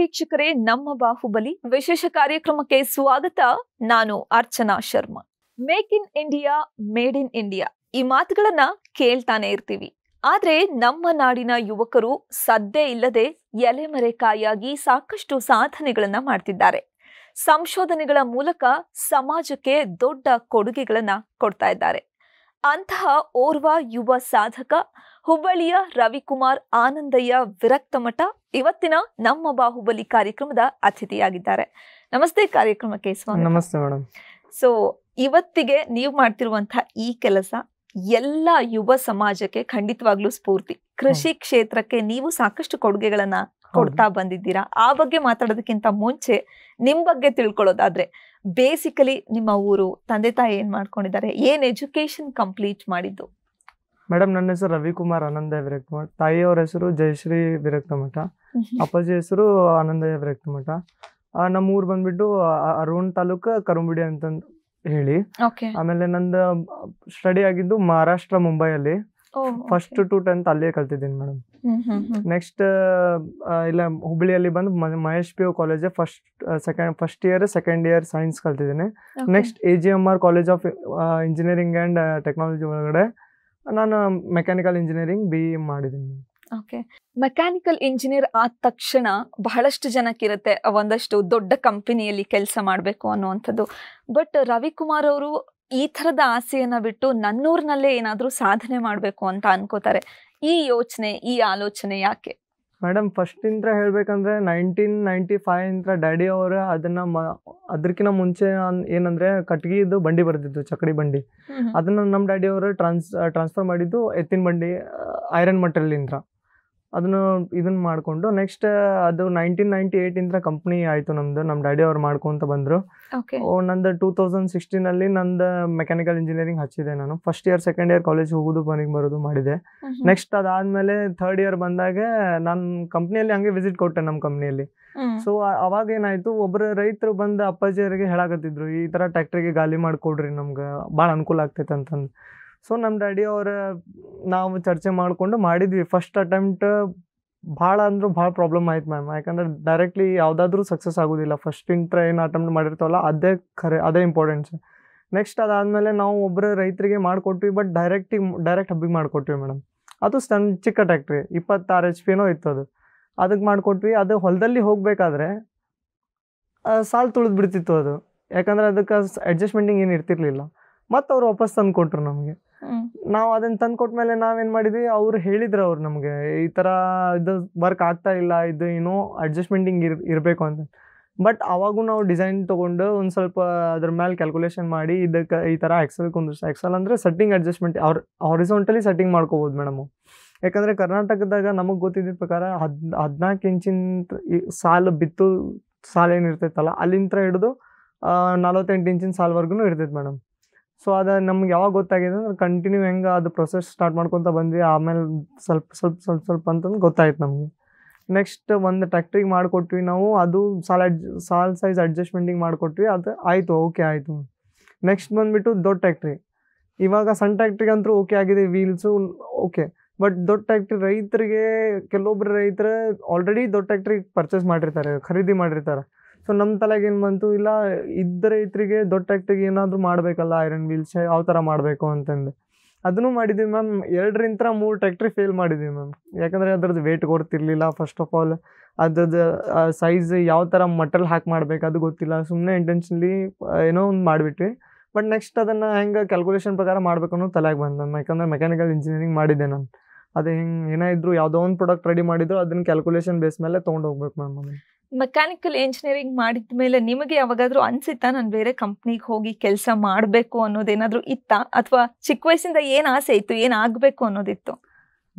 ವೀಕ್ಷಕರೇ ನಮ್ಮ ಬಾಹುಬಲಿ ವಿಶೇಷ ಕಾರ್ಯಕ್ರಮಕ್ಕೆ ಸ್ವಾಗತ ನಾನು Archana Sharma make in India made in India ಈ ಮಾತುಗಳನ್ನ ಕೇಳ್ತಾನೆ ಇರ್ತೀವಿ ಆದ್ರೆ ನಮ್ಮ ನಾಡಿನ ಯುವಕರು ಸದ್ದೇ ಇಲ್ಲದೆ ಎಲೆಮರೆಕಾಯಾಗಿ ಸಾಕಷ್ಟು ಸಾಧನೆಗಳನ್ನ ಮಾಡ್ತಿದ್ದಾರೆ ಸಂಶೋಧನೆಗಳ ಮೂಲಕ ಸಮಾಜಕ್ಕೆ ದೊಡ್ಡ ಕೊಡುಗೆಗಳನ್ನ ಕೊಡ್ತಾ ಇದ್ದಾರೆ ಅಂತಹ ಓರ್ವ ಯುವ ಸಾಧಕ ಹುಬ್ಬಳ್ಳಿಯ ರವಿಕುಮಾರ್ ಆನಂದಯ್ಯ ವಿರಕ್ತ ಮಠ ಇವತ್ತಿನ ನಮ್ಮ ಬಾಹುಬಲಿ ಕಾರ್ಯಕ್ರಮದ ಅತಿಥಿಯಾಗಿದ್ದಾರೆ ನಮಸ್ತೆ ಕಾರ್ಯಕ್ರಮಕ್ಕೆ ಸ್ವಾಗತ ನಮಸ್ತೆ ಮೇಡಮ್ ಸೊ ಇವತ್ತಿಗೆ ನೀವು ಮಾಡ್ತಿರುವಂತಹ ಈ ಕೆಲಸ ಎಲ್ಲ ಯುವ ಸಮಾಜಕ್ಕೆ ಖಂಡಿತವಾಗ್ಲೂ ಸ್ಫೂರ್ತಿ ಕೃಷಿ ಕ್ಷೇತ್ರಕ್ಕೆ ನೀವು ಸಾಕಷ್ಟು ಕೊಡುಗೆಗಳನ್ನ ಕೊಡ್ತಾ ಬಂದಿದ್ದೀರಾ ಆ ಬಗ್ಗೆ ಮಾತಾಡೋದಕ್ಕಿಂತ ಮುಂಚೆ ನಿಮ್ ಬಗ್ಗೆ ತಿಳ್ಕೊಳ್ಳೋದಾದ್ರೆ ಬೇಸಿಕಲಿ ನಿಮ್ಮ ಊರು ತಂದೆ ತಾಯಿ ಏನು ಮಾಡ್ಕೊಂಡಿದ್ದಾರೆ ಏನ್ ಎಜುಕೇಶನ್ ಕಂಪ್ಲೀಟ್ ಮಾಡಿದ್ದು ಮೇಡಮ್ ನನ್ನ ಹೆಸರು ರವಿಕುಮಾರ್ ಆನಂದಯ ವಿರಕ್ತಮಠ ತಾಯಿಯವರ ಹೆಸರು ಜಯಶ್ರೀ ವಿರಕ್ತಮಠ ಅಪ್ಪಾಜಿ ಹೆಸರು ಆನಂದಯ ವಿರಕ್ತಮಠ ನಮ್ಮ ಊರು ಬಂದ್ಬಿಟ್ಟು ಅರುಣ್ ತಾಲೂಕು ಕರುಂಬಿಡಿ ಅಂತಂದು ಹೇಳಿ ಆಮೇಲೆ ನಂದು ಸ್ಟಡಿ ಆಗಿದ್ದು ಮಹಾರಾಷ್ಟ್ರ ಮುಂಬೈಯಲ್ಲಿ ಫಸ್ಟ್ ಟು ಟೆಂತ್ ಅಲ್ಲೇ ಕಲ್ತಿದ್ದೀನಿ ಮೇಡಮ್ ನೆಕ್ಸ್ಟ್ ಇಲ್ಲ ಹುಬ್ಬಳ್ಳಿಯಲ್ಲಿ ಬಂದು Mahesh P U college first second first year second year science ಕಲ್ತಿದ್ದೀನಿ next A G M R college of engineering and technology ಒಳಗಡೆ ನಾನು ಮೆಕ್ಯಾನಿಕಲ್ ಇಂಜಿನಿಯರಿಂಗ್ ಬಿ ಇ ಮಾಡಿದ್ದೀನಿ ಓಕೆ ಮೆಕ್ಯಾನಿಕಲ್ ಇಂಜಿನಿಯರ್ ಆದ ತಕ್ಷಣ ಬಹಳಷ್ಟು ಇರುತ್ತೆ ಒಂದಷ್ಟು ದೊಡ್ಡ ಕಂಪನಿಯಲ್ಲಿ ಕೆಲಸ ಮಾಡಬೇಕು ಅನ್ನುವಂಥದ್ದು ಬಟ್ ರವಿಕುಮಾರ್ ಅವರು ಈ ಥರದ ಆಸೆಯನ್ನು ಬಿಟ್ಟು ನನ್ನೂರಿನಲ್ಲೇ ಏನಾದರೂ ಸಾಧನೆ ಮಾಡಬೇಕು ಅಂತ ಅನ್ಕೋತಾರೆ ಈ ಯೋಚನೆ ಈ ಆಲೋಚನೆ ಯಾಕೆ ಮೇಡಮ್ ಫಸ್ಟಿಂದ ಹೇಳ್ಬೇಕಂದ್ರೆ ನೈನ್ಟೀನ್ ನೈನ್ಟಿ ಫೈವ್ ಇಂದ ಡ್ಯಾಡಿ ಅವರು ಅದನ್ನ ಅದಕ್ಕಿಂತ ಮುಂಚೆ ಏನಂದ್ರೆ ಕಟ್ಗಿದು ಬಂಡಿ ಬರ್ತಿತ್ತು ಚಕಡಿ ಬಂಡಿ ಅದನ್ನ ನಮ್ಮ ಡ್ಯಾಡಿ ಅವರು ಟ್ರಾನ್ಸ್ ಟ್ರಾನ್ಸ್ಫರ್ ಮಾಡಿದ್ದು ಎತ್ತಿನ ಬಂಡಿ ಐರನ್ ಮಟೀರಿಯಲ್ ಅದನ್ನು ಇದನ್ನ ಮಾಡಿಕೊಂಡು ನೆಕ್ಸ್ಟ್ ಅದು ನೈನ್ಟೀನ್ ನೈಂಟಿ ಇಂದ ಕಂಪ್ನಿ ಆಯಿತು ನಮ್ಮದು ನಮ್ಮ ಡ್ಯಾಡಿ ಅವ್ರು ಮಾಡ್ಕೊಂತ ಬಂದರು ನಂದು ಟೂ ತೌಸಂಡ್ ಸಿಕ್ಸ್ಟೀನಲ್ಲಿ ನಂದು ಮೆಕ್ಯಾನಿಕಲ್ ಇಂಜಿನಿಯರಿಂಗ್ ಹಚ್ಚಿದೆ ನಾನು first year second year college ಹೋಗೋದು ಮನೆಗೆ ಬರೋದು ಮಾಡಿದೆ ನೆಕ್ಸ್ಟ್ ಅದಾದಮೇಲೆ ಥರ್ಡ್ ಇಯರ್ ಬಂದಾಗ ನನ್ನ ಕಂಪ್ನಿಯಲ್ಲಿ ಹಂಗೆ ವಿಸಿಟ್ ಕೊಟ್ಟೆ ನಮ್ಮ ಕಂಪ್ನಿಯಲ್ಲಿ ಸೊ ಅವಾಗ ಏನಾಯ್ತು ಒಬ್ಬರು ರೈತರು ಬಂದು ಅಪ್ಪಾಜಿಯವರಿಗೆ ಹೇಳಾಕತ್ತಿದ್ರು ಈ ಥರ ಟ್ಯಾಕ್ಟ್ರಿಗೆ ಗಾಲಿ ಮಾಡಿಕೊಡ್ರಿ ನಮ್ಗೆ ಭಾಳ ಅನುಕೂಲ ಆಗ್ತೈತೆ ಅಂತಂದು ಸೊ ನಮ್ಮ ಡ್ಯಾಡಿ ಅವರ ನಾವು ಚರ್ಚೆ ಮಾಡಿಕೊಂಡು ಮಾಡಿದ್ವಿ ಫಸ್ಟ್ ಅಟೆಂಪ್ಟ್ ಭಾಳ ಅಂದರೂ ಭಾಳ ಪ್ರಾಬ್ಲಮ್ ಆಯ್ತು ಮ್ಯಾಮ್ ಯಾಕಂದ್ರೆ ಡೈರೆಕ್ಟ್ಲಿ ಯಾವುದಾದ್ರೂ ಸಕ್ಸಸ್ ಆಗೋದಿಲ್ಲ ಫಸ್ಟ್ ಇಂಟ್ರ ಏನು ಅಟೆಂಪ್ಟ್ ಮಾಡಿರ್ತಾವಲ್ಲ ಅದೇ ಖರೆ ಅದೇ ಇಂಪಾರ್ಟೆನ್ಸ್ ನೆಕ್ಸ್ಟ್ ಅದಾದಮೇಲೆ ನಾವು ಒಬ್ಬರು ರೈತರಿಗೆ ಮಾಡಿಕೊಟ್ವಿ ಬಟ್ ಡೈರೆಕ್ಟಿಗೆ ಡೈರೆಕ್ಟ್ ಹಬ್ಬಿಗೆ ಮಾಡಿಕೊಟ್ವಿ ಮೇಡಮ್ ಅದು ಸಣ್ಣ ಚಿಕ್ಕ ಟ್ಯಾಕ್ಟ್ರಿ ಇಪ್ಪತ್ತಾರು ಎಚ್ ಪಿನೋ ಇತ್ತು ಅದು ಅದಕ್ಕೆ ಮಾಡಿಕೊಟ್ವಿ ಅದು ಹೊಲದಲ್ಲಿ ಹೋಗಬೇಕಾದ್ರೆ ಸಾಲು ತುಳಿದು ಬಿಡ್ತಿತ್ತು ಅದು ಯಾಕಂದರೆ ಅದಕ್ಕೆ ಅಡ್ಜಸ್ಟ್ಮೆಂಟಿಂಗ್ ಏನು ಇರ್ತಿರ್ಲಿಲ್ಲ ಮತ್ತು ಅವ್ರು ವಾಪಸ್ ತಂದು ಕೊಟ್ರು ನಮಗೆ ನಾವು ಅದನ್ನ ತಂದು ಕೊಟ್ಮೇಲೆ ನಾವೇನ್ ಮಾಡಿದ್ವಿ ಅವ್ರು ಹೇಳಿದ್ರು ಅವ್ರು ನಮಗೆ ಈ ತರ ಇದು ವರ್ಕ್ ಆಗ್ತಾ ಇಲ್ಲ ಇದು ಏನೋ ಅಡ್ಜಸ್ಟ್ಮೆಂಟ್ ಇರ್ ಇರಬೇಕು ಅಂತ ಬಟ್ ಅವಾಗೂ ನಾವು ಡಿಸೈನ್ ತೊಗೊಂಡು ಒಂದು ಸ್ವಲ್ಪ ಅದ್ರ ಮೇಲೆ ಕ್ಯಾಲ್ಕುಲೇಷನ್ ಮಾಡಿ ಇದಕ್ಕೆ ಈ ಥರ ಎಕ್ಸೆಲ್ ಕುಂದಿರ್ಸ ಎಕ್ಸೆಲ್ ಅಂದರೆ ಸೆಟ್ಟಿಂಗ್ ಅಡ್ಜಸ್ಟ್ಮೆಂಟ್ ಅವ್ರ ಹಾರಿಸೋಂಟಲಿ ಸೆಟ್ಟಿಂಗ್ ಮಾಡ್ಕೋಬೋದು ಮೇಡಮ್ ಯಾಕಂದರೆ ಕರ್ನಾಟಕದಾಗ ನಮಗೆ ಗೊತ್ತಿದ್ದ ಪ್ರಕಾರ ಹದ್ ಹದಿನಾಲ್ಕು ಇಂಚಿನ ಸಾಲು ಬಿತ್ತು ಸಾಲು ಏನು ಇರ್ತೈತಲ್ಲ ಅಲ್ಲಿಂದ ಹಿಡಿದು ನಲ್ವತ್ತೆಂಟು ಇಂಚಿನ ಸಾಲ್ವರ್ಗು ಇರ್ತೈತೆ ಮೇಡಮ್ ಸೊ ಅದು ನಮ್ಗೆ ಯಾವಾಗ ಗೊತ್ತಾಗಿದೆ ಅಂದ್ರೆ ಕಂಟಿನ್ಯೂ ಹೆಂಗೆ ಅದು ಪ್ರೊಸೆಸ್ ಸ್ಟಾರ್ಟ್ ಮಾಡ್ಕೊತ ಬಂದ್ವಿ ಆಮೇಲೆ ಸ್ವಲ್ಪ ಸ್ವಲ್ಪ ಸ್ವಲ್ಪ ಸ್ವಲ್ಪ ಅಂತಂದು ಗೊತ್ತಾಯ್ತು ನಮಗೆ ನೆಕ್ಸ್ಟ್ ಒಂದು ಟ್ರ್ಯಾಕ್ಟ್ರಿಗೆ ಮಾಡಿಕೊಟ್ವಿ ನಾವು ಅದು ಸಾಲ ಸಾಲ್ ಸೈಜ್ ಅಡ್ಜಸ್ಟ್ಮೆಂಟಿಗೆ ಮಾಡಿಕೊಟ್ವಿ ಅದು ಆಯಿತು ಓಕೆ ಆಯಿತು ನೆಕ್ಸ್ಟ್ ಬಂದುಬಿಟ್ಟು ದೊಡ್ಡ ಟ್ಯಾಕ್ಟ್ರಿ ಇವಾಗ ಸಣ್ಣ ಟ್ಯಾಕ್ಟ್ರಿಗೆ ಅಂತೂ ಓಕೆ ಆಗಿದೆ ವೀಲ್ಸು ಓಕೆ ಬಟ್ ದೊಡ್ಡ ಟ್ಯಾಕ್ಟ್ರಿ ರೈತರಿಗೆ ಕೆಲವೊಬ್ಬರು ರೈತರು ಆಲ್ರೆಡಿ ದೊಡ್ಡ ಟ್ಯಾಕ್ಟ್ರಿಗೆ ಪರ್ಚೇಸ್ ಮಾಡಿರ್ತಾರೆ ಖರೀದಿ ಮಾಡಿರ್ತಾರೆ ಸೊ ನಮ್ಮ ತಲೆಗೆ ಬಂತು ಇಲ್ಲ ಇದ್ದ ರೈತರಿಗೆ ದೊಡ್ಡ ಟ್ಯಾಕ್ಟ್ರಿಗೆ ಏನಾದರೂ ಮಾಡಬೇಕಲ್ಲ ಐರನ್ ವೀಲ್ಸ್ ಯಾವ ಥರ ಮಾಡಬೇಕು ಅಂತಂದು ಅದನ್ನು ಮಾಡಿದ್ದೀವಿ ಮ್ಯಾಮ್ ಎರಡರಿಂದ ಮೂರು ಟ್ರ್ಯಾಕ್ಟ್ರಿ ಫೇಲ್ ಮಾಡಿದ್ದೀವಿ ಮ್ಯಾಮ್ ಯಾಕಂದರೆ ಅದ್ರದ್ದು ವೇಟ್ ಗೊತ್ತಿರಲಿಲ್ಲ ಫಸ್ಟ್ ಆಫ್ ಆಲ್ ಅದ್ರದ್ದು ಸೈಜ್ ಯಾವ ಥರ ಮಟಲ್ ಹಾಕಿ ಮಾಡ್ಬೇಕು ಅದು ಗೊತ್ತಿಲ್ಲ ಸುಮ್ಮನೆ ಇಂಟೆನ್ಷನ್ಲಿ ಏನೋ ಒಂದು ಮಾಡಿಬಿಟ್ವಿ ಬಟ್ ನೆಕ್ಸ್ಟ್ ಅದನ್ನು ಹೆಂಗೆ ಕ್ಯಾಲ್ಕುಲೇಷನ್ ಪ್ರಕಾರ ಮಾಡಬೇಕು ಅನ್ನೋ ತಲೆಗೆ ಬಂದ ಮ್ಯಾಮ್ ಯಾಕಂದರೆ ಮೆಕ್ಯಾನಿಕಲ್ ಇಂಜಿನಿಯರಿಂಗ್ ಮಾಡಿದೆ ನಾನು ಅದು ಹೆಂಗೆ ಏನೇ ಇದ್ದರೂ ಯಾವುದೋ ಒಂದು ಪ್ರಾಡಕ್ಟ್ ರೆಡಿ ಮಾಡಿದ್ರು ಅದನ್ನು ಕ್ಯಾಲ್ಕುಲೇಷನ್ ಬೇಸ್ ಮೇಲೆ ತೊಗೊಂಡು ಹೋಗ್ಬೇಕು ಮ್ಯಾಮ್ ಮೆಕ್ಯಾನಿಕಲ್ ಇಂಜಿನಿಯರಿಂಗ್ ಮಾಡಿದ ಮೇಲೆ ನಿಮಗೆ ಯಾವಾಗಾದ್ರೂ ಅನ್ಸಿತ್ತಾ ನಾನು ಬೇರೆ ಕಂಪ್ನಿಗೆ ಹೋಗಿ ಕೆಲಸ ಮಾಡಬೇಕು ಅನ್ನೋದೇನಾದ್ರೂ ಇತ್ತಾ ಅಥವಾ ಚಿಕ್ಕ ವಯಸ್ಸಿಂದ ಏನು ಆಸೆ ಇತ್ತು ಏನು ಆಗಬೇಕು ಅನ್ನೋದಿತ್ತು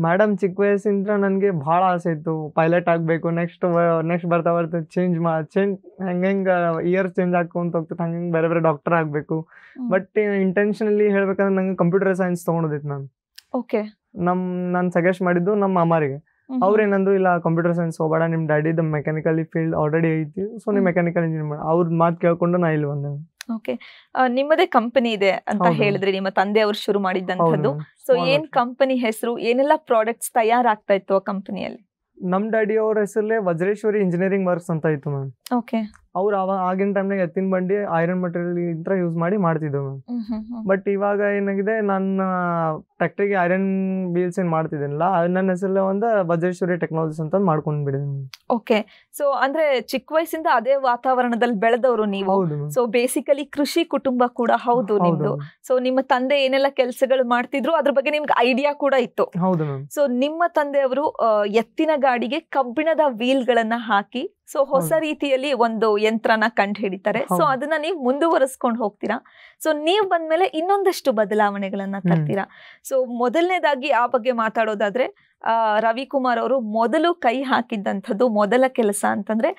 ಮೇಡಮ್ ಚಿಕ್ಕ ವಯಸ್ಸಿಂದ ನನಗೆ ಭಾಳ ಆಸೆ ಇತ್ತು ಪೈಲಟ್ ಆಗಬೇಕು ನೆಕ್ಸ್ಟ್ ನೆಕ್ಸ್ಟ್ ಬರ್ತಾ ಬರ್ತಾ ಚೇಂಜ್ ಮಾ ಚೇಂಜ್ ಹೆಂಗೆ ಹೆಂಗೆ ಇಯರ್ ಚೇಂಜ್ ಆಗ್ಕೊಂತ ಹೋಗ್ತಿತ್ತು ಹಂಗೆ ಬೇರೆ ಬೇರೆ ಡಾಕ್ಟರ್ ಆಗಬೇಕು ಬಟ್ ಇಂಟೆನ್ಷನಲಿ ಹೇಳ್ಬೇಕಂದ್ರೆ ನಂಗೆ ಕಂಪ್ಯೂಟರ್ ಸೈನ್ಸ್ ತೊಗೊಂಡಿತ್ತು ನಾನು ಓಕೆ ನಮ್ಮ ನಾನು ಸಜೆಸ್ಟ್ ಮಾಡಿದ್ದು ನಮ್ಮ ಅಮ್ಮಾರಿಗೆ ಏನಂದ್ರು ಇಲ್ಲ ಕಂಪ್ಯೂಟರ್ ಸೈನ್ಸ್ ಹೋಗಬೇಡ ನಿಮ್ ಡ್ಯಾಡಿ ದ ಮೆಕ್ಯಾನಿಕಲ್ ಫೀಲ್ಡ್ ಆಲ್ರೆಡಿ ಐತಿ ಸೊ ನೀವು ಮೆಕ್ಯಾನಿಕಲ್ ಇಂಜಿನಿಯರ್ ಮಾಡಿ ಅವ್ರ ಮಾತು ಕೇಳ್ಕೊಂಡು ನಾ ಇಲ್ಲಿ ಬಂದೆ ಓಕೆ ನಿಮ್ಮದೇ ಕಂಪನಿ ಇದೆ ಅಂತ ಹೇಳಿದ್ರಿ ನಿಮ್ಮ ತಂದೆ ಅವರು ಶುರು ಮಾಡಿದ್ದಂಥದ್ದು ಸೊ ಏನ್ ಕಂಪನಿ ಹೆಸರು ಏನೆಲ್ಲ ಪ್ರಾಡಕ್ಟ್ಸ್ ತಯಾರಾಗ್ತಾ ಇತ್ತು ಆ ಕಂಪನಿಯಲ್ಲಿ ನಮ್ ಡ್ಯಾಡಿ ಅವ್ರ ಹೆಸರಲ್ಲೇ ವಜ್ರೇಶ್ವರಿ ಇಂಜಿನಿಯರಿಂಗ್ ವರ್ಕ್ಸ್ ಅಂತ ಇತ್ತು ಮ್ಯಾಮ್ ಓಕೆ ಅವ್ರು ಆಗಿನ ಆಗಿನ ಟೈಮ್ನಾಗ ಎತ್ತಿನ ಬಂಡಿ ಐರನ್ ಮಟೀರಿಯಲ್ ಇಂತರ ಯೂಸ್ ಮಾಡಿ ಮಾಡ್ತಿದ್ದೆ ಬಟ್ ಇವಾಗ ಏನಾಗಿದೆ ನನ್ನ ಫ್ಯಾಕ್ಟ್ರಿಗೆ ಐರನ್ ಬೀಲ್ಸ್ ಏನ್ ಮಾಡ್ತಿದ್ದೀನಲ್ಲ ನನ್ನ ಹೆಸರಲ್ಲೇ ಒಂದು ವಜ್ರೇಶ್ವರಿ ಟೆಕ್ನಾಲಜೀಸ್ ಅಂತ ಮಾಡ್ಕೊಂಡು ಬಿಡಿದೀನಿ ಓಕೆ ಸೊ ಅಂದ್ರೆ ಚಿಕ್ಕ ವಯಸ್ಸಿಂದ ಅದೇ ವಾತಾವರಣದಲ್ಲಿ ಬೆಳೆದವರು ನೀವು ಸೊ ಬೇಸಿಕಲಿ ಕೃಷಿ ಕುಟುಂಬ ಕೂಡ ಹೌದು ನಿಮ್ದು ಸೊ ನಿಮ್ಮ ತಂದೆ ಏನೆಲ್ಲ ಕೆಲಸಗಳು ಮಾಡ್ತಿದ್ರು ಅದ್ರ ಬಗ್ಗೆ ನಿಮ್ಗೆ ಐಡಿಯಾ ಕೂಡ ಇತ್ತು ಹೌದು ಸೊ ನಿಮ್ಮ ತಂದೆಯವರು ಎತ್ತಿನ ಗಾಡಿಗೆ ಕಬ್ಬಿಣದ ವೀಲ್ ಗಳನ್ನ ಹಾಕಿ ಸೊ ಹೊಸ ರೀತಿಯಲ್ಲಿ ಒಂದು ಯಂತ್ರನ ಕಂಡು ಹಿಡಿತಾರೆ ಸೊ ಅದನ್ನ ನೀವು ಮುಂದುವರಿಸ್ಕೊಂಡು ಹೋಗ್ತೀರಾ ಸೊ ನೀವು ಬಂದ್ಮೇಲೆ ಇನ್ನೊಂದಷ್ಟು ಬದಲಾವಣೆಗಳನ್ನ ತರ್ತೀರಾ ಸೊ ಮೊದಲನೇದಾಗಿ ಆ ಬಗ್ಗೆ ಮಾತಾಡೋದಾದ್ರೆ ರವಿಕುಮಾರ್ ಅವರು ಮೊದಲು ಕೈ ಹಾಕಿದ್ದಂಥದ್ದು ಮೊದಲ ಕೆಲಸ ಅಂತಂದ್ರೆ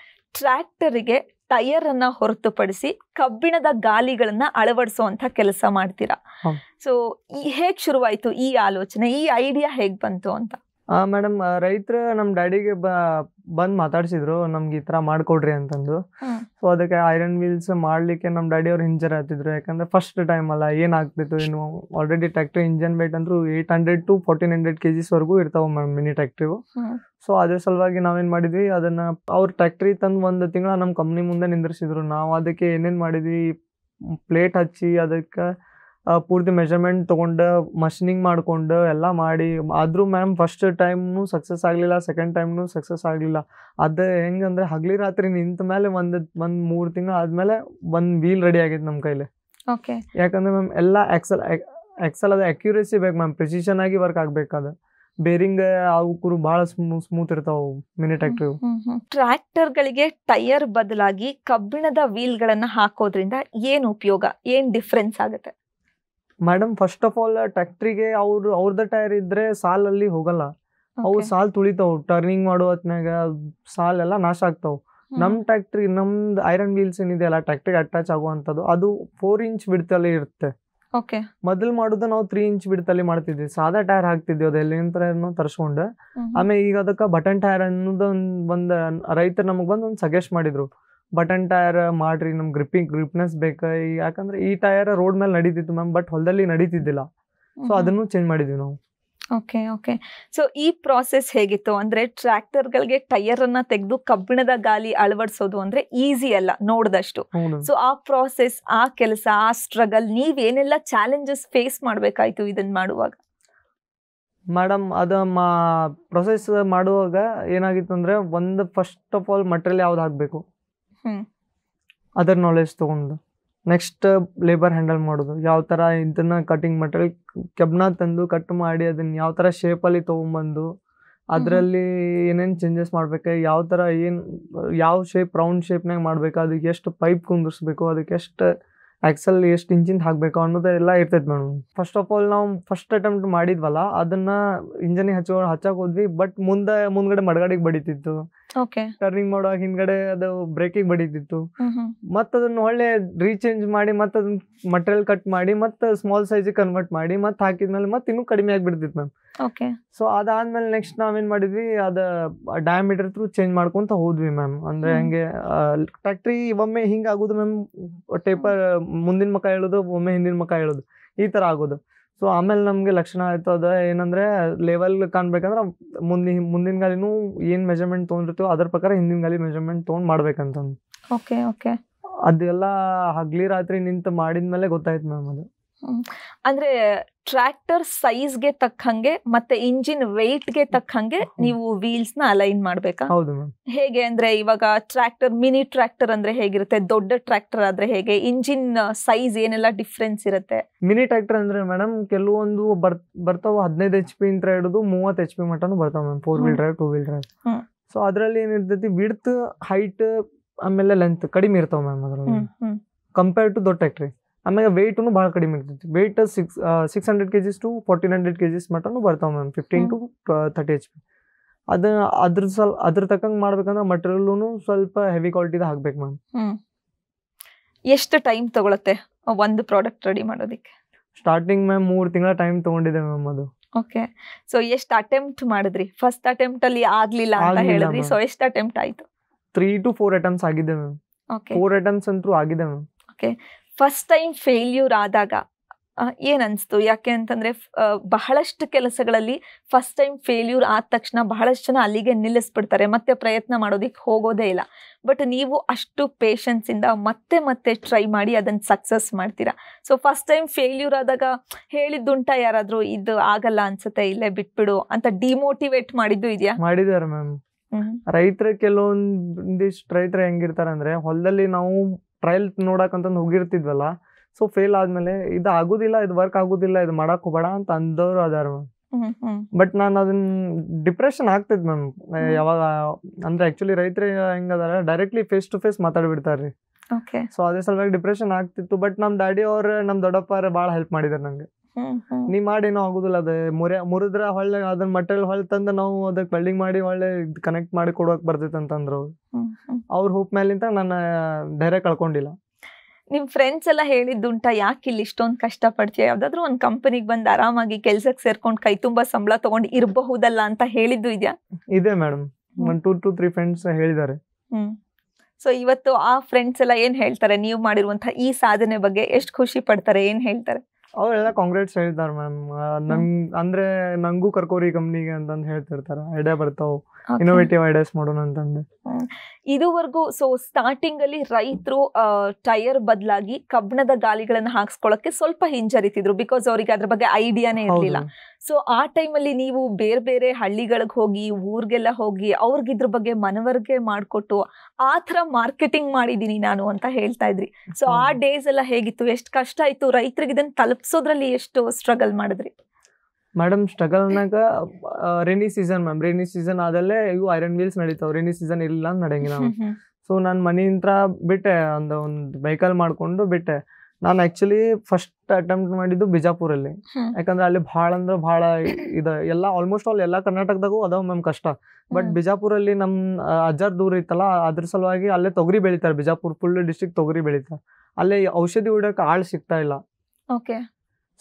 ಗೆ ಟೈರ್ ಅನ್ನ ಹೊರತುಪಡಿಸಿ ಕಬ್ಬಿಣದ ಗಾಲಿಗಳನ್ನ ಅಳವಡಿಸುವಂತ ಕೆಲಸ ಮಾಡ್ತೀರಾ ಸೊ ಹೇಗ್ ಶುರುವಾಯ್ತು ಈ ಆಲೋಚನೆ ಈ ಐಡಿಯಾ ಹೇಗ್ ಬಂತು ಅಂತ ಮೇಡಮ್ ರೈತರು ನಮ್ ಡ್ಯಾಡಿಗೆ ಬಂದ್ ಮಾತಾಡ್ಸಿದ್ರು ನಮ್ಗೆ ಈ ತರ ಮಾಡ್ಕೊಡ್ರಿ ಅಂತಂದು ಸೊ ಅದಕ್ಕೆ ಐರನ್ ವೀಲ್ಸ್ ಮಾಡ್ಲಿಕ್ಕೆ ನಮ್ಮ ಡ್ಯಾಡಿ ಅವ್ರು ಹಿಂಜರ್ ಆಗ್ತಿದ್ರು ಯಾಕಂದ್ರೆ ಫಸ್ಟ್ ಟೈಮ್ ಅಲ್ಲ ಏನಾಗ್ತಿತ್ತು ಆಗ್ತಿತ್ತು ಇನ್ನು ಆಲ್ರೆಡಿ ಟ್ಯಾಕ್ಟ್ರಿ ಇಂಜನ್ ಬೇಟ್ ಅಂದ್ರು eight hundred to fourteen hundred kgs ಇರ್ತಾವೆ ಇರ್ತಾವ ಮಿನಿ ಟ್ಯಾಕ್ಟ್ರಿವು ಸೊ ಅದ್ರ ಸಲುವಾಗಿ ನಾವೇನ್ ಮಾಡಿದ್ವಿ ಅದನ್ನ ಅವ್ರ ಟ್ಯಾಕ್ಟ್ರಿ ತಂದು ಒಂದು ತಿಂಗಳ ನಮ್ಮ ಕಂಪ್ನಿ ಮುಂದೆ ನಿಂದ್ರಿಸಿದ್ರು ನಾವು ಅದಕ್ಕೆ ಏನೇನು ಮಾಡಿದ್ವಿ ಪ್ಲೇಟ್ ಹಚ್ಚಿ ಅದಕ್ಕೆ ಪೂರ್ತಿ ಮೆಜರ್ಮೆಂಟ್ ತೊಗೊಂಡು ಮಷಿನಿಂಗ್ ಮಾಡಿಕೊಂಡು ಎಲ್ಲ ಮಾಡಿ ಆದರೂ ಮ್ಯಾಮ್ ಫಸ್ಟ್ ಟೈಮ್ನು ಸಕ್ಸಸ್ ಆಗಲಿಲ್ಲ ಸೆಕೆಂಡ್ ಟೈಮ್ನು ಸಕ್ಸಸ್ ಆಗಲಿಲ್ಲ ಅದು ಹೆಂಗಂದ್ರೆ ಹಗಲಿ ರಾತ್ರಿ ನಿಂತ ಮೇಲೆ ಒಂದು ಒಂದು ಮೂರು ತಿಂಗಳು ಆದಮೇಲೆ ಒಂದು ವೀಲ್ ರೆಡಿ ಆಗೈತೆ ನಮ್ಮ ಕೈಲಿ ಓಕೆ ಯಾಕಂದ್ರೆ ಮ್ಯಾಮ್ ಎಲ್ಲ ಎಕ್ಸಲ್ ಎಕ್ಸಲ್ ಅದು ಅಕ್ಯುರೇಸಿ ಬೇಕು ಮ್ಯಾಮ್ ಪ್ರೆಸಿಷನ್ ಆಗಿ ವರ್ಕ್ ಆಗಬೇಕಾದ ಬೇರಿಂಗ್ ಅವಕ್ಕೂ ಬಹಳ ಸ್ಮೂತ್ ಇರ್ತಾವ ಮಿನಿ ಟ್ರ್ಯಾಕ್ಟರ್ ಟ್ರ್ಯಾಕ್ಟರ್ ಗಳಿಗೆ ಟೈರ್ ಬದಲಾಗಿ ಕಬ್ಬಿಣದ ವೀಲ್ ಗಳನ್ನ ಹಾಕೋದ್ರಿಂದ ಏನ್ ಉಪಯೋಗ ಏನ್ ಡಿಫ್ರೆನ್ಸ್ ಆಗುತ್ತೆ ಮೇಡಮ್ ಫಸ್ಟ್ ಆಫ್ ಆಲ್ ಟ್ರ್ಯಾಕ್ಟ್ರಿಗೆ ಅವ್ರು ಅವ್ರದ ಟೈರ್ ಇದ್ರೆ ಸಾಲಲ್ಲಿ ಹೋಗಲ್ಲ ಅವು ಸಾಲ್ ತುಳಿತಾವ್ ಟರ್ನಿಂಗ್ ಮಾಡೋ ಹೊತ್ನಾಗ ಸಾಲ್ ಎಲ್ಲ ನಾಶ ಆಗ್ತಾವ್ ನಮ್ ಟ್ರ್ಯಾಕ್ಟ್ರಿ ನಮ್ದು ಐರನ್ ವೀಲ್ಸ್ ಏನಿದೆ ಅಲ್ಲ ಟ್ಯಾಕ್ಟ್ರಿಗೆ ಅಟ್ಯಾಚ್ ಆಗುವಂತದ್ದು ಅದು ಫೋರ್ ಇಂಚ್ ಬಿಡ್ತಲೇ ಇರುತ್ತೆ ಮೊದಲು ಮಾಡುದ ನಾವು ತ್ರೀ ಇಂಚ್ ಬಿಡ್ತಲ್ಲಿ ಮಾಡ್ತಿದ್ವಿ ಸಾದಾ ಟೈರ್ ಹಾಕ್ತಿದ್ವಿ ಅದೆಲ್ಲಿಂದ ತರ್ಸ್ಕೊಂಡು ಆಮೇಲೆ ಈಗ ಅದಕ್ಕೆ ಬಟನ್ ಟೈರ್ ಅನ್ನೋದೊಂದ್ ಒಂದ್ ರೈತರು ನಮಗ್ ಬಂದ್ ಒಂದ್ ಸಜೆಸ್ಟ್ ಮಾಡಿದ್ರು ಬಟನ್ ಟೈರ್ ಮಾಡ್ರಿ ನಮ್ಗೆ ಗ್ರಿಪ್ಪಿಂಗ್ ಗ್ರಿಪ್ನೆಸ್ ಬೇಕಾ ಯಾಕಂದ್ರೆ ಈ ಟೈರ್ ರೋಡ್ ಮೇಲೆ ನಡೀತಿತ್ತು ಮ್ಯಾಮ್ ಬಟ್ ಹೊಲದಲ್ಲಿ ನಡೀತಿದ್ದಿಲ್ಲ ಸೊ ಅದನ್ನು ಚೇಂಜ್ ಮಾಡಿದ್ವಿ ನಾವು ಓಕೆ ಓಕೆ ಸೊ ಈ ಪ್ರಾಸೆಸ್ ಹೇಗಿತ್ತು ಅಂದರೆ ಟ್ರ್ಯಾಕ್ಟರ್ಗಳಿಗೆ ಟೈರನ್ನು ತೆಗೆದು ಕಬ್ಬಿಣದ ಗಾಲಿ ಅಳವಡಿಸೋದು ಅಂದರೆ ಈಸಿ ಅಲ್ಲ ನೋಡಿದಷ್ಟು ಸೊ ಆ ಪ್ರಾಸೆಸ್ ಆ ಕೆಲಸ ಆ ಸ್ಟ್ರಗಲ್ ನೀವೇನೆಲ್ಲ ಚಾಲೆಂಜಸ್ ಫೇಸ್ ಮಾಡಬೇಕಾಯ್ತು ಇದನ್ನು ಮಾಡುವಾಗ ಮೇಡಮ್ ಅದು ಮಾ ಪ್ರೊಸೆಸ್ ಮಾಡುವಾಗ ಏನಾಗಿತ್ತು ಅಂದರೆ ಒಂದು ಫಸ್ಟ್ ಆಫ್ ಆಲ್ ಮಟೀರಿಯಲ್ ಯಾವ್ದು ಹಾಕಬೇಕು ಅದರ ನಾಲೆಜ್ ತೊಗೊಂಡು ನೆಕ್ಸ್ಟ್ ಲೇಬರ್ ಹ್ಯಾಂಡಲ್ ಮಾಡೋದು ಯಾವ ಥರ ಇದನ್ನು ಕಟಿಂಗ್ ಮಟೀರಿಯಲ್ ಕೆಬ್ನ ತಂದು ಕಟ್ ಮಾಡಿ ಅದನ್ನು ಯಾವ ಥರ ಶೇಪಲ್ಲಿ ತೊಗೊಂಬಂದು ಅದರಲ್ಲಿ ಏನೇನು ಚೇಂಜಸ್ ಮಾಡ್ಬೇಕು ಯಾವ ಥರ ಏನು ಯಾವ ಶೇಪ್ ರೌಂಡ್ ಶೇಪ್ನಾಗ ಮಾಡಬೇಕು ಅದಕ್ಕೆ ಎಷ್ಟು ಪೈಪ್ ಕುಂದಿರ್ಸ್ಬೇಕು ಅದಕ್ಕೆ ಎಷ್ಟು ಆ್ಯಕ್ಸಲ್ ಎಷ್ಟು ಇಂಜಿನ್ ಹಾಕಬೇಕು ಅನ್ನೋದೆಲ್ಲ ಇರ್ತೈತೆ ಮೇಡಮ್ ಫಸ್ಟ್ ಆಫ್ ಆಲ್ ನಾವು ಫಸ್ಟ್ ಅಟೆಂಪ್ಟ್ ಮಾಡಿದ್ವಲ್ಲ ಅದನ್ನು ಇಂಜನಿಗೆ ಹಚ್ಚ ಹಚ್ಚಕ್ಕೆ ಹೋದ್ವಿ ಬಟ್ ಮುಂದೆ ಮುಂದ್ಗಡೆ ಮಡಗಾಡಿಗೆ ಬಡಿತಿತ್ತು ಟರ್ನಿಂಗ್ ಮಾಡುವಾಗ ಹಿಂದ್ಗಡೆ ಅದು ಬ್ರೇಕಿಂಗ್ ಬಡಿತಿತ್ತು ಮತ್ತ ಅದನ್ನ ಒಳ್ಳೆ ರೀಚೇಂಜ್ ಮಾಡಿ ಮತ್ತ ಅದನ್ನ ಮಟೀರಿಯಲ್ ಕಟ್ ಮಾಡಿ ಮತ್ತ ಸ್ಮಾಲ್ ಸೈಜ್ ಕನ್ವರ್ಟ್ ಮಾಡಿ ಮತ್ತ ಹಾಕಿದ್ಮೇಲೆ ಮತ್ತೆ ಇನ್ನೂ ಕಡಿಮೆ ಆಗಿಬಿಡ್ತಿತ್ತು ಮ್ಯಾಮ್ ಸೊ ಅದಾದ್ಮೇಲೆ ನೆಕ್ಸ್ಟ್ ನಾವೇನ್ ಮಾಡಿದ್ವಿ ಅದ ಡಯಾಮೀಟರ್ ತ್ರೂ ಚೇಂಜ್ ಮಾಡ್ಕೊಂತ ಹೋದ್ವಿ ಮ್ಯಾಮ್ ಅಂದ್ರೆ ಹಂಗೆ ಟ್ರ್ಯಾಕ್ಟ್ರಿ ಒಮ್ಮೆ ಹಿಂಗ ಆಗೋದು ಮ್ಯಾಮ್ ಟೇಪರ್ ಮುಂದಿನ ಮಕ್ಕ ಹೇಳೋದು ಒಮ್ಮೆ ಹಿಂದಿನ ಮಕ್ಕ ಹೇಳೋದು ಈ ತರ ಆಗೋದು ಸೊ ಆಮೇಲೆ ನಮಗೆ ಲಕ್ಷಣ ಆಯ್ತು ಅದ ಏನಂದರೆ ಲೆವೆಲ್ ಕಾಣಬೇಕಂದ್ರೆ ಮುಂದಿನ ಮುಂದಿನ ಗಾಲಿನೂ ಏನು ಮೆಜರ್ಮೆಂಟ್ ತೊಗೊಂಡಿರ್ತೀವೋ ಅದ್ರ ಪ್ರಕಾರ ಹಿಂದಿನ ಗಾಲಿ ಮೆಜರ್ಮೆಂಟ್ ತೊಗೊಂಡು ಮಾಡ್ಬೇಕಂತಂದು ಓಕೆ ಓಕೆ ಅದೆಲ್ಲ ಹಗ್ಲಿ ರಾತ್ರಿ ನಿಂತು ಮಾಡಿದ್ಮೇಲೆ ಗೊತ್ತಾಯ್ತು ಮ್ಯಾಮ್ ಅದು ಅಂದ್ರೆ ಟ್ರ್ಯಾಕ್ಟರ್ ಸೈಜ್ಗೆ ತಕ್ಕಂಗೆ ಮತ್ತೆ ಇಂಜಿನ್ ವೆಯ್ಟ್ಗೆ ತಕ್ಕಂಗೆ ನೀವು ವೀಲ್ಸ್ ನ ಅಲೈನ್ ಮಾಡ್ಬೇಕಾ ಹೇಗೆ ಅಂದ್ರೆ ಇವಾಗ ಟ್ರ್ಯಾಕ್ಟರ್ ಮಿನಿ ಟ್ರ್ಯಾಕ್ಟರ್ ಅಂದ್ರೆ ಹೇಗಿರುತ್ತೆ ದೊಡ್ಡ ಟ್ರ್ಯಾಕ್ಟರ್ ಆದ್ರೆ ಹೇಗೆ ಇಂಜಿನ್ ಸೈಜ್ ಏನೆಲ್ಲ ಡಿಫ್ರೆನ್ಸ್ ಇರುತ್ತೆ ಮಿನಿ ಟ್ರ್ಯಾಕ್ಟರ್ ಅಂದ್ರೆ ಮೇಡಮ್ ಕೆಲವೊಂದು ಬರ್ತಾವ ಹದಿನೈದು ಎಚ್ ಪಿ ಇಂದ ಹಿಡಿದು ಮೂವತ್ತು ಎಚ್ ಪಿ ಮಟನು ಬರ್ತಾವ ma'am four wheel drive two wheel drive so ಅದ್ರಲ್ಲಿ ಏನಿರ್ತೈತಿ ವಿಡ್ತ್ ಹೈಟ್ ಆಮೇಲೆ ಲೆಂತ್ ಕಡಿಮೆ ಇರ್ತಾವ ಮ್ಯಾಮ್ ಅದ್ರಲ್ಲಿ ಕಂಪೇರ್ ಟು ದೊಡ್ಡ ಟ್ರ್ಯಾಕ್ಟ್ರಿ ಆಮೇಲೆ ವೆಯ್ಟೂ ಭಾಳ ಕಡಿಮೆ ಇರ್ತೈತಿ weight six six hundred K G's to fourteen hundred K G's ಮಟನು ಬರ್ತಾವೆ ma'am fifteen to thirty H P ಅದು ಅದ್ರ ಸ್ವಲ್ಪ ಅದ್ರ ತಕ್ಕಂಗೆ ಮಾಡ್ಬೇಕಂದ್ರೆ ಮಟೀರಿಯಲ್ನು ಸ್ವಲ್ಪ ಹೆವಿ ಕ್ವಾಲಿಟಿದ ಹಾಕ್ಬೇಕು ಮ್ಯಾಮ್ ಎಷ್ಟು ಟೈಮ್ ತಗೊಳತ್ತೆ ಒಂದು ಪ್ರಾಡಕ್ಟ್ ರೆಡಿ ಮಾಡೋದಕ್ಕೆ ಸ್ಟಾರ್ಟಿಂಗ್ ಮ್ಯಾಮ್ ಮೂರು ತಿಂಗಳ ಟೈಮ್ ತಗೊಂಡಿದೆ ಮ್ಯಾಮ್ ಅದು ಓಕೆ ಸೊ ಎಷ್ಟು ಅಟೆಂಪ್ಟ್ ಮಾಡಿದ್ರಿ ಫಸ್ಟ್ ಅಟೆಂಪ್ಟ್ ಅಲ್ಲಿ ಆಗ್ಲಿಲ್ಲ ಅಂತ ಹೇಳಿದ್ರಿ ಸೊ ಎಷ್ಟು ಅಟೆಂಪ್ಟ್ ಆಯ್ತು ತ್ರೀ ಟು ಫೋರ್ ಅಟೆಂಪ್ಟ್ಸ್ ಆಗಿದೆ ಮ್ಯಾಮ್ ಓಕೆ ಫೋರ್ ಅಟೆಂಪ್ಟ್ಸ್ ಅಂತೂ ಆಗಿದೆ ma'am okay first time failure ಆದಾಗ ಏನನ್ಸ್ತು ಯಾಕೆ ಅಂತಂದರೆ ಬಹಳಷ್ಟು ಕೆಲಸಗಳಲ್ಲಿ ಫಸ್ಟ್ ಟೈಮ್ ಫೇಲ್ಯೂರ್ ಆದ ತಕ್ಷಣ ಬಹಳಷ್ಟು ಜನ ಅಲ್ಲಿಗೆ ನಿಲ್ಲಿಸ್ಬಿಡ್ತಾರೆ ಮತ್ತೆ ಪ್ರಯತ್ನ ಮಾಡೋದಕ್ಕೆ ಹೋಗೋದೇ ಇಲ್ಲ ಬಟ್ ನೀವು ಅಷ್ಟು ಪೇಷನ್ಸಿಂದ ಮತ್ತೆ ಮತ್ತೆ ಟ್ರೈ ಮಾಡಿ ಅದನ್ನು ಸಕ್ಸಸ್ ಮಾಡ್ತೀರಾ ಸೊ ಫಸ್ಟ್ ಟೈಮ್ ಫೇಲ್ಯೂರ್ ಆದಾಗ ಹೇಳಿದ್ದುಂಟ ಯಾರಾದರೂ ಇದು ಆಗಲ್ಲ ಅನ್ಸುತ್ತೆ ಇಲ್ಲೇ ಬಿಟ್ಬಿಡು ಅಂತ ಡಿಮೋಟಿವೇಟ್ ಮಾಡಿದ್ದು ಇದೆಯಾ ಮಾಡಿದ್ದಾರೆ ಮ್ಯಾಮ್ ರೈತರ ಕೆಲವೊಂದಿಷ್ಟು ರೈತರು ಅಂದ್ರೆ ಹೊಲದಲ್ಲಿ ನಾವು ಟ್ರಯಲ್ ಅಂತ ಹೋಗಿರ್ತಿದ್ವಲ್ಲ ಸೊ ಫೇಲ್ ಆದ್ಮೇಲೆ ಇದು ಆಗುದಿಲ್ಲ ಇದು ವರ್ಕ್ ಆಗುದಿಲ್ಲ ಇದು ಮಾಡಕ್ ಹೋಗಬೇಡ ಅಂತ ಅಂದವ್ರು ಅದಾರ ಬಟ್ ನಾನು ಅದನ್ನ ಡಿಪ್ರೆಷನ್ ಆಗ್ತಿದ್ ಮ್ಯಾಮ್ ಯಾವಾಗ ಅಂದ್ರೆ ಆಕ್ಚುಲಿ ರೈತರ ಹೆಂಗದಾರ ಡೈರೆಕ್ಟ್ಲಿ ಫೇಸ್ ಟು ಫೇಸ್ ಮಾತಾಡ್ಬಿಡ್ತಾರ್ರಿ ಸೊ ಅದೇ ಸಲುವಾಗಿ ಡಿಪ್ರೆಷನ್ ಆಗ್ತಿತ್ತು ಬಟ್ ನಮ್ಮ ಡ್ಯಾಡಿ ಅವ್ರ ನಮ್ಮ ದೊಡ್ಡಪ್ಪ ಬಹಳ ಹೆಲ್ಪ್ ಮಾಡಿದಾರೆ ನಂಗೆ ನೀ ಮಾಡೇನೋ ಆಗುದಿಲ್ಲ ಅದ ಮುರಿದ್ರ ಹೊಳ್ಳೆ ಅದನ್ನ ಮಟೀರಿಯಲ್ ಹೊಳ್ ತಂದ ನಾವು ಅದಕ್ಕೆ ವೆಲ್ಡಿಂಗ್ ಮಾಡಿ ಹೊಳ್ಳೆ ಕನೆಕ್ಟ್ ಮಾಡಿ ಕೊಡೋಕೆ ಬರ್ತೈತೆ ಅಂತಂದ್ರು ಅವ್ರ ಹೋಪ್ ಮೇಲಿಂದ ನನ್ನ ಧೈರ್ಯ ಕಳ್ಕೊಂಡಿಲ್ಲ ನಿಮ್ ಫ್ರೆಂಡ್ಸ್ ಎಲ್ಲ ಹೇಳಿದ್ದುಂಟಾ ಯಾಕೆ ಇಲ್ಲಿ ಇಷ್ಟೊಂದು ಕಷ್ಟ ಪಡ್ತೀಯ ಯಾವ್ದಾದ್ರು ಒಂದ್ ಕಂಪನಿಗೆ ಬಂದ್ ಆರಾಮಾಗಿ ಕೆಲ್ಸಕ್ಕೆ ಸೇರ್ಕೊಂಡು ಕೈ ತುಂಬಾ ಸಂಬಳ ತಗೊಂಡ್ ಇರಬಹುದಲ್ಲ ಅಂತ ಹೇಳಿದ್ದು ಇದೆಯಾ ಇದೆ madam one two to three friends ಹೇಳಿದ್ದಾರೆ ಸೊ ಇವತ್ತು ಆ ಫ್ರೆಂಡ್ಸ್ ಎಲ್ಲ ಏನ್ ಹೇಳ್ತಾರೆ ನೀವು ಮಾಡಿರುವಂತಹ ಈ ಸಾಧನೆ ಬಗ್ಗೆ ಎಷ್ಟು ಖುಷಿ ಪಡ್ತಾರೆ ಏನ್ ಹೇಳ್ತಾರೆ ಅವರೆಲ್ಲ ಕಾಂಗ್ರೆಟ್ಸ್ ಹೇಳ್ತಾರೆ ಮ್ಯಾಮ್ ನಂಗೆ ಅಂದರೆ ನನಗೂ ಕರ್ಕೋರಿ ಕಂಪ್ನಿಗೆ ಅಂತಂದು ಹೇಳ್ತಿರ್ತಾರೆ ಐಡಿಯಾ ಬರ್ತಾವೆ ಇನ್ನೋವೇಟಿವ್ ಐಡಿಯಾಸ್ ಮಾಡೋಣ ಅಂತಂದ್ರೆ ಇದುವರೆಗೂ ಸೊ ಸ್ಟಾರ್ಟಿಂಗ್ ಅಲ್ಲಿ ರೈತರು ಟೈರ್ ಬದಲಾಗಿ ಕಬ್ಬಣದ ಗಾಲಿಗಳನ್ನ ಹಾಕ್ಸ್ಕೊಳಕ್ಕೆ ಸ್ವಲ್ಪ ಹಿಂಜರಿತಿದ್ರು ಬಿಕಾಸ್ ಅವರಿಗೆ ಅದ್ರ ಬಗ್ಗೆ ಐಡಿಯಾನೇ ಇರಲಿಲ್ಲ ಸೊ ಆ ಟೈಮಲ್ಲಿ ನೀವು ಬೇರೆ ಬೇರೆ ಹಳ್ಳಿಗಳಿಗೆ ಹೋಗಿ ಊರ್ಗೆಲ್ಲ ಹೋಗಿ ಅವ್ರಿಗೆ ಇದ್ರ ಬಗ್ಗೆ ಮನವರಿಕೆ ಮಾಡಿಕೊಟ್ಟು ಆ ಥರ ಮಾರ್ಕೆಟಿಂಗ್ ಮಾಡಿದ್ದೀನಿ ನಾನು ಅಂತ ಹೇಳ್ತಾ ಇದ್ರಿ ಸೊ ಆ ಡೇಸ್ ಎಲ್ಲ ಹೇಗಿತ್ತು ಎಷ್ಟು ಕಷ್ಟ ಆಯಿತು ರೈತರಿಗೆ ಇದನ್ನು ತಲುಪಿಸೋದ್ರಲ್ಲಿ ಎಷ್ಟು ಸ್ಟ್ರಗಲ್ ಮಾಡಿದ್ರಿ ಮೇಡಮ್ ಸ್ಟ್ರಗಲ್ನಾಗ rainy season ma'am rainy season ಆದಲ್ಲೇ ಇವು ಐರನ್ ವೀಲ್ಸ್ ನಡೀತಾವ ರೇನಿ ಸೀಸನ್ ಇಲ್ಲ ಅಂತ ನಡೆಯಂಗಿಲ್ಲ ಸೊ ನಾನು ಮನೆಯಿಂದ ಬಿಟ್ಟೆ ಒಂದು ಒಂದು ವೆಹಿಕಲ್ ಮಾಡಿಕೊಂಡು ಬಿಟ್ಟೆ ನಾನು ಆ್ಯಕ್ಚುಲಿ ಫಸ್ಟ್ ಅಟೆಂಪ್ಟ್ ಮಾಡಿದ್ದು ಅಲ್ಲಿ ಯಾಕಂದ್ರೆ ಅಲ್ಲಿ ಭಾಳ ಅಂದ್ರೆ ಭಾಳ ಇದ ಎಲ್ಲ ಆಲ್ಮೋಸ್ಟ್ ಆಲ್ ಎಲ್ಲ ಕರ್ನಾಟಕದಾಗೂ ಅದಾವ ಮ್ಯಾಮ್ ಕಷ್ಟ ಬಟ್ ಬಿಜಾಪುರಲ್ಲಿ ನಮ್ಮ ಅಜ್ಜಾರ್ ದೂರ ಇತ್ತಲ್ಲ ಅದ್ರ ಸಲುವಾಗಿ ಅಲ್ಲೇ ತೊಗರಿ ಬೆಳೀತಾರೆ ಬಿಜಾಪುರ್ ಫುಲ್ ಡಿಸ್ಟಿಕ್ ತೊಗರಿ ಬೆಳಿತಾರೆ ಅಲ್ಲೇ ಔಷಧಿ ಹೊಡಿಯೋಕೆ ಆಳ್ ಸಿಗ್ತಾ ಇಲ್ಲ ಓಕೆ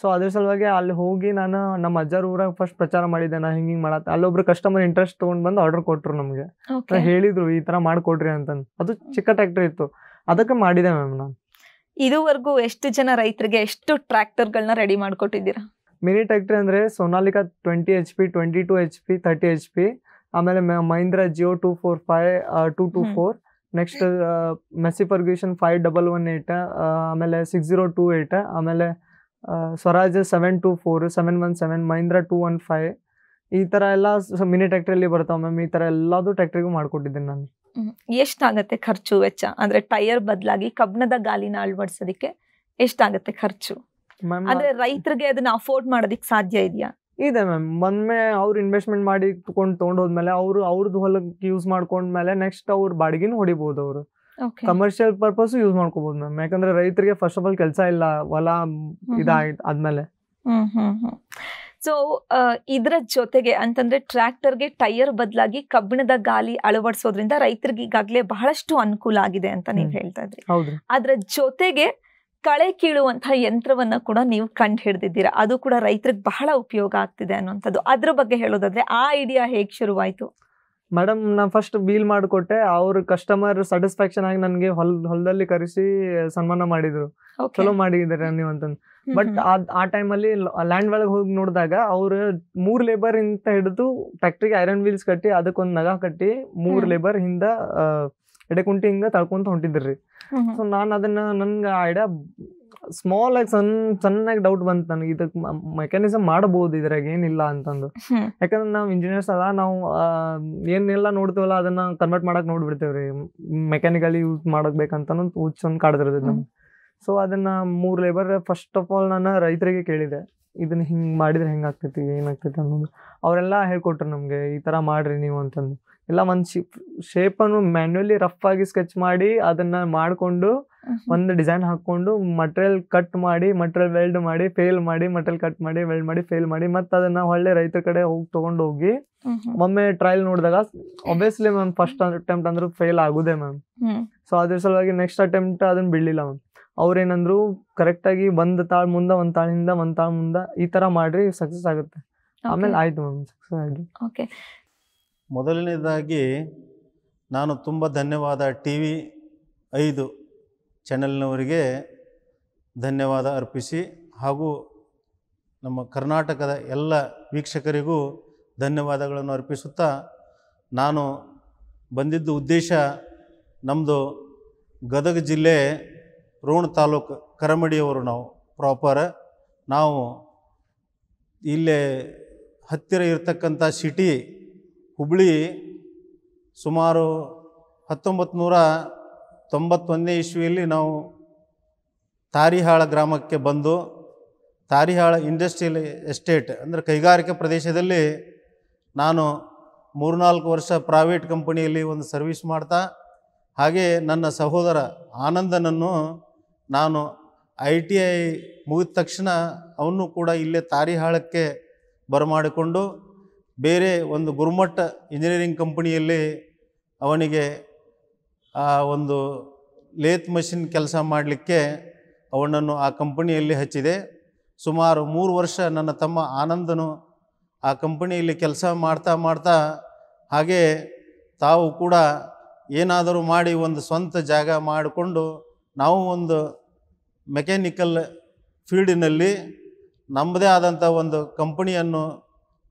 ಸೊ ಅದ್ರ ಸಲುವಾಗಿ ಅಲ್ಲಿ ಹೋಗಿ ನಾನು ನಮ್ಮ ಅಜ್ಜರ ಊರಾಗ ಫಸ್ಟ್ ಪ್ರಚಾರ ಮಾಡಿದ್ದೆ ನಾ ಹಿಂಗೆ ಮಾಡತ್ತೆ ಅಲ್ಲೊಬ್ರು ಕಸ್ಟಮರ್ ಇಂಟ್ರೆಸ್ಟ್ ತಗೊಂಡ್ ಬಂದು ಆರ್ಡರ್ ಕೊಟ್ಟರು ನಮಗೆ ಹೇಳಿದ್ರು ಈ ತರ ಮಾಡ್ಕೊಡ್ರಿ ಅಂತ ಅದು ಚಿಕ್ಕ ಟ್ರ್ಯಾಕ್ಟರ್ ಇತ್ತು ಅದಕ್ಕೆ ಮಾಡಿದೆ ಮ್ಯಾಮ್ ನಾನು ಇದುವರೆಗೂ ಎಷ್ಟು ಜನ ರೈತರಿಗೆ ಎಷ್ಟು ಟ್ರ್ಯಾಕ್ಟರ್ಗಳನ್ನ ರೆಡಿ ಮಾಡಿಕೊಟ್ಟಿದ್ದೀರಾ ಮಿನಿ ಟ್ರ್ಯಾಕ್ಟರ್ ಅಂದ್ರೆ Sonalika twenty H P twenty two H P thirty H P ಆಮೇಲೆ Mahindra Jivo two four five two two four next Massey Ferguson five double one eight ಆಮೇಲೆ ಸಿಕ್ಸ್ ಜೀರೋ ಟೂ ಏಯ್ಟ್ ಆಮೇಲೆ Swaraj seven to four seven one seven Mahindra two one five ಈ ತರ ಎಲ್ಲ mini ಟ್ಯಾಕ್ಟ್ರಿಯಲ್ಲಿ ಬರ್ತಾವೆ ma'am ಈ ಥರ ಎಲ್ಲದೂ ಟ್ಯಾಕ್ಟ್ರಿಗೂ ಮಾಡಿಕೊಟ್ಟಿದ್ದೀನಿ ನಾನು ಎಷ್ಟಾಗತ್ತೆ ಖರ್ಚು ವೆಚ್ಚ ಅಂದ್ರೆ ಟೈರ್ ಬದಲಾಗಿ ಕಬ್ಬಿಣದ ಗಾಲಿನ ಅಳವಡಿಸೋದಕ್ಕೆ ಎಷ್ಟಾಗತ್ತೆ ಖರ್ಚು ಅಂದ್ರೆ ರೈತರಿಗೆ ಅದನ್ನ ಅಫೋರ್ಡ್ ಮಾಡೋದಕ್ಕೆ ಸಾಧ್ಯ ಇದೆಯಾ ಇದೆ ಮ್ಯಾಮ್ ಬಂದ್ಮೆ ಅವ್ರು ಇನ್ವೆಸ್ಟ್ಮೆಂಟ್ ಮಾಡಿ ತಗೊಂಡು ತೊಗೊಂಡು ಹೋದ್ಮೇಲೆ ಅವರು ಅವ್ರದ್ದು ಹೊಲಕ್ಕೆ ಯೂಸ್ ಮಾಡ್ಕೊಂಡ್ಮೇಲೆ ನೆಕ್ಸ್ಟ್ ಅವ್ರು ಬಾಡಿಗೆನ ಹೊಡಿಬೋದು ಅವರು ಕಮರ್ಷಿಯಲ್ ಪರ್ಪಸ್ ಯೂಸ್ ಮಾಡ್ಕೋಬಹುದು ಮ್ಯಾಮ್ ಯಾಕಂದ್ರೆ ರೈತರಿಗೆ ಫಸ್ಟ್ ಆಫ್ ಆಲ್ ಕೆಲಸ ಇಲ್ಲ ಹೊಲ ಇದಾದ್ಮೇಲೆ ಸೊ ಇದರ ಜೊತೆಗೆ ಅಂತಂದ್ರೆ ಟ್ರ್ಯಾಕ್ಟರ್ಗೆ ಟೈರ್ ಬದಲಾಗಿ ಕಬ್ಬಿಣದ ಗಾಲಿ ಅಳವಡಿಸೋದ್ರಿಂದ ರೈತರಿಗೆ ಈಗಾಗಲೇ ಬಹಳಷ್ಟು ಅನುಕೂಲ ಆಗಿದೆ ಅಂತ ನೀವು ಹೇಳ್ತಾ ಇದ್ರಿ ಅದ್ರ ಜೊತೆಗೆ ಕಳೆ ಕೀಳುವಂತ ಯಂತ್ರವನ್ನ ಕೂಡ ನೀವು ಕಂಡು ಹಿಡಿದಿದ್ದೀರಾ ಅದು ಕೂಡ ರೈತರಿಗೆ ಬಹಳ ಉಪಯೋಗ ಆಗ್ತಿದೆ ಅನ್ನುವಂಥದ್ದು ಅದ್ರ ಬಗ್ಗೆ ಹೇಳೋದಾದ್ರೆ ಆ ಐಡಿಯಾ ಹೇಗೆ ಶುರುವಾಯಿತು ಮೇಡಮ್ ನಾನು ಫಸ್ಟ್ ವೀಲ್ ಮಾಡಿಕೊಟ್ಟೆ ಅವ್ರ ಕಸ್ಟಮರ್ ಸ್ಯಾಟಿಸ್ಫ್ಯಾಕ್ಷನ್ ಆಗಿ ನನಗೆ ಹೊಲ್ ಹೊಲದಲ್ಲಿ ಕರೆಸಿ ಸನ್ಮಾನ ಮಾಡಿದ್ರು ಚಲೋ ಮಾಡಿದ್ದಾರೆ ನೀವು ಅಂತಂದು ಬಟ್ ಆ ಟೈಮಲ್ಲಿ ಲ್ಯಾಂಡ್ ಒಳಗೆ ಹೋಗಿ ನೋಡಿದಾಗ ಅವರು ಮೂರ್ ಲೇಬರ್ ಇಂತ ಹಿಡಿದು ಫ್ಯಾಕ್ಟ್ರಿಗೆ ಐರನ್ ವೀಲ್ಸ್ ಕಟ್ಟಿ ಅದಕ್ಕೊಂದು ನಗ ಕಟ್ಟಿ ಮೂರ್ ಲೇಬರ್ ಹಿಂದ ಎಡೆಕುಂಟಿ ಹಿಂಗ ತಳ್ಕೊಂತ ಹೊಂಟಿದ್ರಿ ಸೊ ನಾನು ಅದನ್ನ ನನ್ಗೆ ಐಡಿಯಾ ಸ್ಮಾಲ್ ಆಗಿ ಸಣ್ಣ ಸಣ್ಣಾಗಿ ಡೌಟ್ ಬಂತು ನನಗೆ ಇದಕ್ಕೆ ಮೆಕ್ಯಾನಿಸಮ್ ಮಾಡಬಹುದು ಇದ್ರಾಗ ಏನಿಲ್ಲ ಅಂತಂದು ಯಾಕಂದ್ರೆ ನಾವು ಇಂಜಿನಿಯರ್ಸ್ ಅದ ನಾವು ಏನೆಲ್ಲ ನೋಡ್ತೀವಲ್ಲ ಅದನ್ನ ಕನ್ವರ್ಟ್ ಮಾಡಕ್ ನೋಡ್ಬಿಡ್ತೇವ್ರಿ ಮೆಕ್ಯಾನಿಕಲಿ ಯೂಸ್ ಮಾಡಕ್ ಬೇಕಂತ ಹುಚ್ಚೊಂದು ಕಾಡ್ದಿರ್ತೈತೆ ನಮ್ಗೆ ಸೊ ಅದನ್ನ ಮೂರ್ ಲೇಬರ್ ಫಸ್ಟ್ ಆಫ್ ಆಲ್ ನಾನು ರೈತರಿಗೆ ಕೇಳಿದೆ ಇದನ್ನ ಹಿಂಗೆ ಮಾಡಿದ್ರೆ ಹೆಂಗಾಗ್ತೈತಿ ಏನಾಗ್ತೈತಿ ಅನ್ನೋದು ಅವರೆಲ್ಲ ಹೇಳ್ಕೊಟ್ರು ನಮಗೆ ಈ ತರ ಮಾಡ್ರಿ ನೀವು ಅಂತಂದು ಇಲ್ಲ ಒಂದ್ ಶೇಪ್ ಅನ್ನು ಮ್ಯಾನ್ಯಲಿ ರಫ್ ಆಗಿ ಸ್ಕೆಚ್ ಮಾಡಿ ಅದನ್ನ ಮಾಡಿಕೊಂಡು ಒಂದು ಡಿಸೈನ್ ಹಾಕೊಂಡು ಮಟೀರಿಯಲ್ ಕಟ್ ಮಾಡಿ ಮಟೀರಿಯಲ್ ವೆಲ್ಡ್ ಮಾಡಿ ಫೇಲ್ ಮಾಡಿ ಮಟೀರಿಯಲ್ ಕಟ್ ಮಾಡಿ ವೆಲ್ಡ್ ಮಾಡಿ ಫೇಲ್ ಮಾಡಿ ಮತ್ತೆ ಅದನ್ನ ಒಳ್ಳೆ ರೈತರ ಕಡೆ ಹೋಗಿ ತಗೊಂಡು ಹೋಗಿ ಒಮ್ಮೆ ಟ್ರಯಲ್ ನೋಡಿದಾಗ ಒಬಿಯಸ್ಲಿ ಮ್ಯಾಮ್ ಫಸ್ಟ್ ಅಟೆಂಪ್ಟ್ ಅಂದ್ರೆ ಫೇಲ್ ಆಗುದೇ ಮ್ಯಾಮ್ ಸೊ ಅದ್ರ ಸಲುವಾಗಿ ನೆಕ್ಸ್ಟ್ ಅಟೆಂಪ್ಟ್ ಅದನ್ನ ಬಿಡ್ಲಿಲ್ಲ ಮ್ಯಾಮ್ ಅವ್ರೇನಂದ್ರು ಕರೆಕ್ಟ್ ಆಗಿ ಒಂದ್ ತಾಳ್ ಮುಂದ ಒಂದ್ ತಾಳಿಂದ ಒಂದ್ ತಾಳ್ ಮುಂದ ಈ ತರ ಮಾಡ್ರಿ ಸಕ್ಸಸ್ ಆಗುತ್ತೆ ಆಮೇಲೆ ಆಯ್ತು ಮ್ಯಾಮ್ ಸಕ್ಸಸ್ ಆಗಿ ಓಕೆ ಮೊದಲನೇದಾಗಿ ನಾನು ತುಂಬ ಧನ್ಯವಾದ ಟಿ ವಿ ಐದು ಚಾನೆಲ್ನವರಿಗೆ ಧನ್ಯವಾದ ಅರ್ಪಿಸಿ ಹಾಗೂ ನಮ್ಮ ಕರ್ನಾಟಕದ ಎಲ್ಲ ವೀಕ್ಷಕರಿಗೂ ಧನ್ಯವಾದಗಳನ್ನು ಅರ್ಪಿಸುತ್ತಾ ನಾನು ಬಂದಿದ್ದ ಉದ್ದೇಶ ನಮ್ಮದು ಗದಗ ಜಿಲ್ಲೆ ರೋಣ ತಾಲೂಕು ಕರಮಡಿಯವರು ನಾವು ಪ್ರಾಪರ್ ನಾವು ಇಲ್ಲೇ ಹತ್ತಿರ ಇರತಕ್ಕಂಥ ಸಿಟಿ ಹುಬ್ಳಿ ಸುಮಾರು ಹತ್ತೊಂಬತ್ತು ನೂರ ತೊಂಬತ್ತೊಂದನೇ ಇಸ್ವಿಯಲ್ಲಿ ನಾವು ತಾರಿಹಾಳ ಗ್ರಾಮಕ್ಕೆ ಬಂದು ತಾರಿಹಾಳ ಇಂಡಸ್ಟ್ರಿಯಲ್ ಎಸ್ಟೇಟ್ ಅಂದರೆ ಕೈಗಾರಿಕೆ ಪ್ರದೇಶದಲ್ಲಿ ನಾನು ಮೂರ್ನಾಲ್ಕು ವರ್ಷ ಪ್ರೈವೇಟ್ ಕಂಪನಿಯಲ್ಲಿ ಒಂದು ಸರ್ವಿಸ್ ಮಾಡ್ತಾ ಹಾಗೆ ನನ್ನ ಸಹೋದರ ಆನಂದನನ್ನು ನಾನು ಐ ಟಿ ಐ ಮುಗಿದ ತಕ್ಷಣ ಅವನು ಕೂಡ ಇಲ್ಲೇ ತಾರಿಹಾಳಕ್ಕೆ ಬರಮಾಡಿಕೊಂಡು ಬೇರೆ ಒಂದು ಗುರುಮಟ್ಟ ಇಂಜಿನಿಯರಿಂಗ್ ಕಂಪನಿಯಲ್ಲಿ ಅವನಿಗೆ ಆ ಒಂದು ಲೇತ್ ಮಷಿನ್ ಕೆಲಸ ಮಾಡಲಿಕ್ಕೆ ಅವನನ್ನು ಆ ಕಂಪನಿಯಲ್ಲಿ ಹಚ್ಚಿದೆ ಸುಮಾರು ಮೂರು ವರ್ಷ ನನ್ನ ತಮ್ಮ ಆನಂದನು ಆ ಕಂಪನಿಯಲ್ಲಿ ಕೆಲಸ ಮಾಡ್ತಾ ಮಾಡ್ತಾ ಹಾಗೆ ತಾವು ಕೂಡ ಏನಾದರೂ ಮಾಡಿ ಒಂದು ಸ್ವಂತ ಜಾಗ ಮಾಡಿಕೊಂಡು ನಾವು ಒಂದು ಮೆಕ್ಯಾನಿಕಲ್ ಫೀಲ್ಡಿನಲ್ಲಿ ನಮ್ಮದೇ ಆದಂಥ ಒಂದು ಕಂಪನಿಯನ್ನು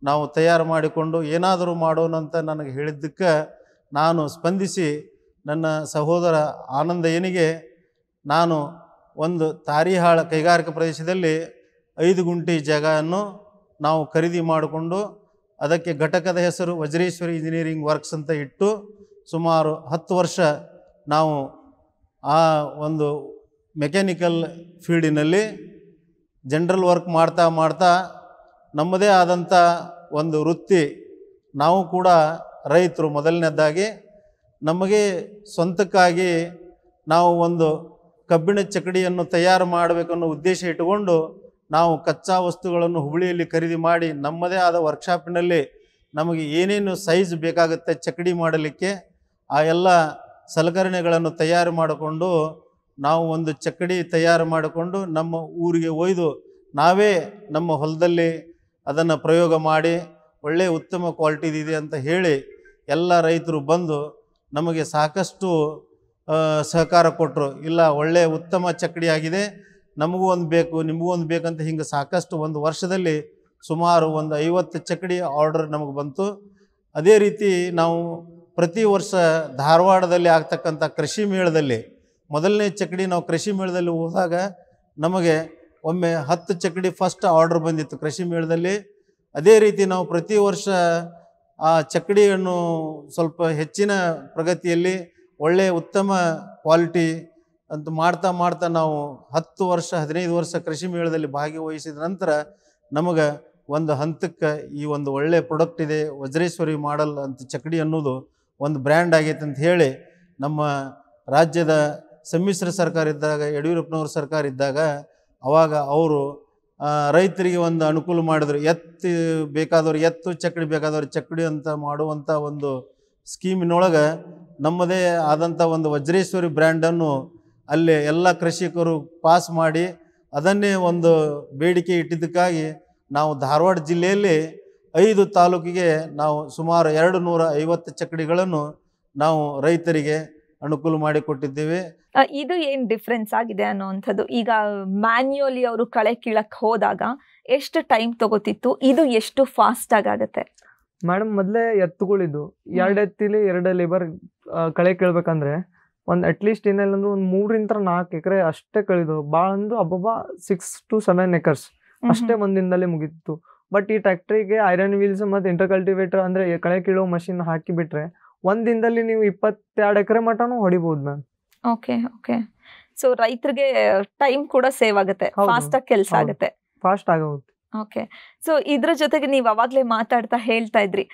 ನಾವು ತಯಾರು ಮಾಡಿಕೊಂಡು ಏನಾದರೂ ಮಾಡೋಣಂತ ನನಗೆ ಹೇಳಿದ್ದಕ್ಕೆ ನಾನು ಸ್ಪಂದಿಸಿ ನನ್ನ ಸಹೋದರ ಆನಂದಯ್ಯನಿಗೆ ನಾನು ಒಂದು ತಾರಿಹಾಳ ಕೈಗಾರಿಕಾ ಪ್ರದೇಶದಲ್ಲಿ ಐದು ಗುಂಟಿ ಜಾಗವನ್ನು ನಾವು ಖರೀದಿ ಮಾಡಿಕೊಂಡು ಅದಕ್ಕೆ ಘಟಕದ ಹೆಸರು ವಜ್ರೇಶ್ವರಿ ಇಂಜಿನಿಯರಿಂಗ್ ವರ್ಕ್ಸ್ ಅಂತ ಇಟ್ಟು ಸುಮಾರು ಹತ್ತು ವರ್ಷ ನಾವು ಆ ಒಂದು ಮೆಕ್ಯಾನಿಕಲ್ ಫೀಲ್ಡಿನಲ್ಲಿ ಜನರಲ್ ವರ್ಕ್ ಮಾಡ್ತಾ ಮಾಡ್ತಾ ನಮ್ಮದೇ ಆದಂಥ ಒಂದು ವೃತ್ತಿ ನಾವು ಕೂಡ ರೈತರು ಮೊದಲನೇದಾಗಿ ನಮಗೆ ಸ್ವಂತಕ್ಕಾಗಿ ನಾವು ಒಂದು ಕಬ್ಬಿಣ ಚಕಡಿಯನ್ನು ತಯಾರು ಮಾಡಬೇಕನ್ನೋ ಉದ್ದೇಶ ಇಟ್ಟುಕೊಂಡು ನಾವು ಕಚ್ಚಾ ವಸ್ತುಗಳನ್ನು ಹುಬ್ಬಳ್ಳಿಯಲ್ಲಿ ಖರೀದಿ ಮಾಡಿ ನಮ್ಮದೇ ಆದ ವರ್ಕ್ಶಾಪಿನಲ್ಲಿ ನಮಗೆ ಏನೇನು ಸೈಜ್ ಬೇಕಾಗುತ್ತೆ ಚಕಡಿ ಮಾಡಲಿಕ್ಕೆ ಆ ಎಲ್ಲ ಸಲಕರಣೆಗಳನ್ನು ತಯಾರು ಮಾಡಿಕೊಂಡು ನಾವು ಒಂದು ಚಕಡಿ ತಯಾರು ಮಾಡಿಕೊಂಡು ನಮ್ಮ ಊರಿಗೆ ಒಯ್ದು ನಾವೇ ನಮ್ಮ ಹೊಲದಲ್ಲಿ ಅದನ್ನು ಪ್ರಯೋಗ ಮಾಡಿ ಒಳ್ಳೆಯ ಉತ್ತಮ ಇದೆ ಅಂತ ಹೇಳಿ ಎಲ್ಲ ರೈತರು ಬಂದು ನಮಗೆ ಸಾಕಷ್ಟು ಸಹಕಾರ ಕೊಟ್ಟರು ಇಲ್ಲ ಒಳ್ಳೆಯ ಉತ್ತಮ ಚಕ್ಕಡಿ ಆಗಿದೆ ನಮಗೂ ಒಂದು ಬೇಕು ನಿಮಗೂ ಒಂದು ಬೇಕಂತ ಹಿಂಗೆ ಸಾಕಷ್ಟು ಒಂದು ವರ್ಷದಲ್ಲಿ ಸುಮಾರು ಒಂದು ಐವತ್ತು ಚಕ್ಕಡಿ ಆರ್ಡರ್ ನಮಗೆ ಬಂತು ಅದೇ ರೀತಿ ನಾವು ಪ್ರತಿ ವರ್ಷ ಧಾರವಾಡದಲ್ಲಿ ಆಗ್ತಕ್ಕಂಥ ಕೃಷಿ ಮೇಳದಲ್ಲಿ ಮೊದಲನೇ ಚಕ್ಕಡಿ ನಾವು ಕೃಷಿ ಮೇಳದಲ್ಲಿ ಹೋದಾಗ ನಮಗೆ ಒಮ್ಮೆ ಹತ್ತು ಚಕ್ಡಿ ಫಸ್ಟ್ ಆರ್ಡರ್ ಬಂದಿತ್ತು ಕೃಷಿ ಮೇಳದಲ್ಲಿ ಅದೇ ರೀತಿ ನಾವು ಪ್ರತಿ ವರ್ಷ ಆ ಚಕ್ಕಡಿಯನ್ನು ಸ್ವಲ್ಪ ಹೆಚ್ಚಿನ ಪ್ರಗತಿಯಲ್ಲಿ ಒಳ್ಳೆಯ ಉತ್ತಮ ಕ್ವಾಲಿಟಿ ಅಂತ ಮಾಡ್ತಾ ಮಾಡ್ತಾ ನಾವು ಹತ್ತು ವರ್ಷ ಹದಿನೈದು ವರ್ಷ ಕೃಷಿ ಮೇಳದಲ್ಲಿ ಭಾಗವಹಿಸಿದ ನಂತರ ನಮಗೆ ಒಂದು ಹಂತಕ್ಕೆ ಈ ಒಂದು ಒಳ್ಳೆಯ ಪ್ರೊಡಕ್ಟ್ ಇದೆ ವಜ್ರೇಶ್ವರಿ ಮಾಡಲ್ ಅಂತ ಚಕ್ಡಿ ಅನ್ನೋದು ಒಂದು ಬ್ರ್ಯಾಂಡ್ ಆಗೈತೆ ಅಂತ ಹೇಳಿ ನಮ್ಮ ರಾಜ್ಯದ ಸಮ್ಮಿಶ್ರ ಸರ್ಕಾರ ಇದ್ದಾಗ ಯಡಿಯೂರಪ್ಪನವ್ರ ಸರ್ಕಾರ ಇದ್ದಾಗ ಅವಾಗ ಅವರು ರೈತರಿಗೆ ಒಂದು ಅನುಕೂಲ ಮಾಡಿದ್ರು ಎತ್ತು ಬೇಕಾದವ್ರು ಎತ್ತು ಚಕ್ಕಡಿ ಬೇಕಾದವ್ರು ಚಕ್ಕಡಿ ಅಂತ ಮಾಡುವಂಥ ಒಂದು ಸ್ಕೀಮಿನೊಳಗೆ ನಮ್ಮದೇ ಆದಂಥ ಒಂದು ವಜ್ರೇಶ್ವರಿ ಬ್ರ್ಯಾಂಡನ್ನು ಅಲ್ಲಿ ಎಲ್ಲ ಕೃಷಿಕರು ಪಾಸ್ ಮಾಡಿ ಅದನ್ನೇ ಒಂದು ಬೇಡಿಕೆ ಇಟ್ಟಿದ್ದಕ್ಕಾಗಿ ನಾವು ಧಾರವಾಡ ಜಿಲ್ಲೆಯಲ್ಲಿ ಐದು ತಾಲೂಕಿಗೆ ನಾವು ಸುಮಾರು ಎರಡು ನೂರ ಐವತ್ತು ಚಕ್ಕಡಿಗಳನ್ನು ನಾವು ರೈತರಿಗೆ ಅನುಕೂಲ ಮಾಡಿಕೊಟ್ಟಿದ್ದೇವೆ ಇದು ಏನು ಡಿಫ್ರೆನ್ಸ್ ಆಗಿದೆ ಅನ್ನೋವಂಥದ್ದು ಈಗ ಮ್ಯಾನ್ಯುಯಲಿ ಅವರು ಕಳೆ ಕೀಳಕ್ಕೆ ಹೋದಾಗ ಎಷ್ಟು ಟೈಮ್ ತಗೋತಿತ್ತು ಇದು ಎಷ್ಟು ಫಾಸ್ಟ್ ಆಗುತ್ತೆ ಮೇಡಮ್ ಮೊದಲೇ ಎತ್ತುಗಳಿದ್ದು ಎರಡು ಎತ್ತಿಲಿ ಎರಡು ಲೇಬರ್ ಕಳೆ ಕೇಳ್ಬೇಕಂದ್ರೆ ಒಂದು ಅಟ್ಲೀಸ್ಟ್ ಏನಿಲ್ಲ ಅಂದ್ರೆ ಒಂದು ಮೂರಿಂದ ನಾಲ್ಕು ಎಕರೆ ಅಷ್ಟೇ ಕಳೆದು ಭಾಳ ಅಂದ್ರೆ ಅಬ್ಬಬ್ಬ ಸಿಕ್ಸ್ ಟು ಸೆವೆನ್ ಎಕರ್ಸ್ ಅಷ್ಟೇ ಒಂದಿನದಲ್ಲಿ ಮುಗೀತಿತ್ತು ಬಟ್ ಈ ಟ್ರ್ಯಾಕ್ಟ್ರಿಗೆ ಐರನ್ ವೀಲ್ಸ್ ಮತ್ತು ಇಂಟರ್ ಕಲ್ಟಿವೇಟರ್ ಅಂದರೆ ಕಳೆ ಕೀಳೋ ಮಷಿನ್ ಹಾಕಿಬಿಟ್ರೆ ಒಂದು ದಿನದಲ್ಲಿ ನೀವು ಇಪ್ಪತ್ತೆರಡು ಎಕರೆ ಮಟ್ಟನೂ ಹೊಡಿಬೋದು ಮ್ಯಾಮ್ ಓಕೆ ಓಕೆ ಸೊ ರೈತರಿಗೆ ಟೈಮ್ ಕೂಡ ಸೇವ್ ಆಗುತ್ತೆ ಫಾಸ್ಟ್ ಆಗಿ ಕೆಲಸ ಆಗುತ್ತೆ ಫಾಸ್ಟ್ ಆಗುತ್ತೆ ಓಕೆ ಸೊ ಇದ್ರ ಜೊತೆಗೆ ನೀವು ಅವಾಗಲೇ ಮಾತಾಡ್ತಾ ಹೇಳ್ತಾ ಇದ್ರಿ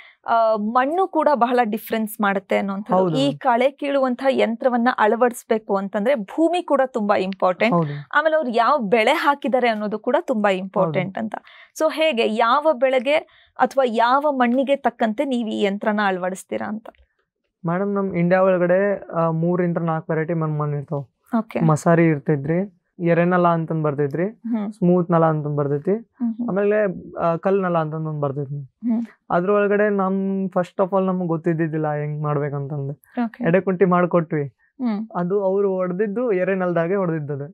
ಮಣ್ಣು ಕೂಡ ಬಹಳ ಡಿಫ್ರೆನ್ಸ್ ಮಾಡುತ್ತೆ ಅನ್ನೋಂಥ ಈ ಕಳೆ ಕೀಳುವಂತಹ ಯಂತ್ರವನ್ನ ಅಳವಡಿಸಬೇಕು ಅಂತಂದ್ರೆ ಭೂಮಿ ಕೂಡ ತುಂಬಾ ಇಂಪಾರ್ಟೆಂಟ್ ಆಮೇಲೆ ಅವ್ರು ಯಾವ ಬೆಳೆ ಹಾಕಿದ್ದಾರೆ ಅನ್ನೋದು ಕೂಡ ತುಂಬಾ ಇಂಪಾರ್ಟೆಂಟ್ ಅಂತ ಸೊ ಹೇಗೆ ಯಾವ ಬೆಳೆಗೆ ಅಥವಾ ಯಾವ ಮಣ್ಣಿಗೆ ತಕ್ಕಂತೆ ನೀವು ಈ ಯಂತ್ರನ ಅಳವಡಿಸ್ತೀರಾ ಅಂತ ಮೇಡಮ್ ನಮ್ ಇಂಡಿಯಾ ಒಳಗಡೆ ಮೂರಿಂದ ನಾಲ್ಕು ವೆರೈಟಿ ಮನ್ ಮನ್ ಇರ್ತಾವ ಮಸಾರಿ ಇರ್ತೈತ್ರಿ ನಲ ಅಂತಂದ್ ಬರ್ತೈತ್ರಿ ಸ್ಮೂತ್ ನಲ ಅಂತಂದ್ ಬರ್ತೈತಿ ಆಮೇಲೆ ಕಲ್ ನಲ ಅಂತಂದ್ ಒಂದ್ ಬರ್ತೈತಿ ಒಳಗಡೆ ನಮ್ ಫಸ್ಟ್ ಆಫ್ ಆಲ್ ನಮ್ಗೆ ಗೊತ್ತಿದ್ದಿದ್ದಿಲ್ಲ ಹೆಂಗ್ ಮಾಡ್ಬೇಕಂತಂದ್ ಎಡೆ ಕುಂಟಿ ಮಾಡ್ಕೊಟ್ವಿ ಅದು ಅವ್ರು ಹೊಡೆದಿದ್ದು ನಲದಾಗೆ ಹೊಡೆದಿದ್ದದು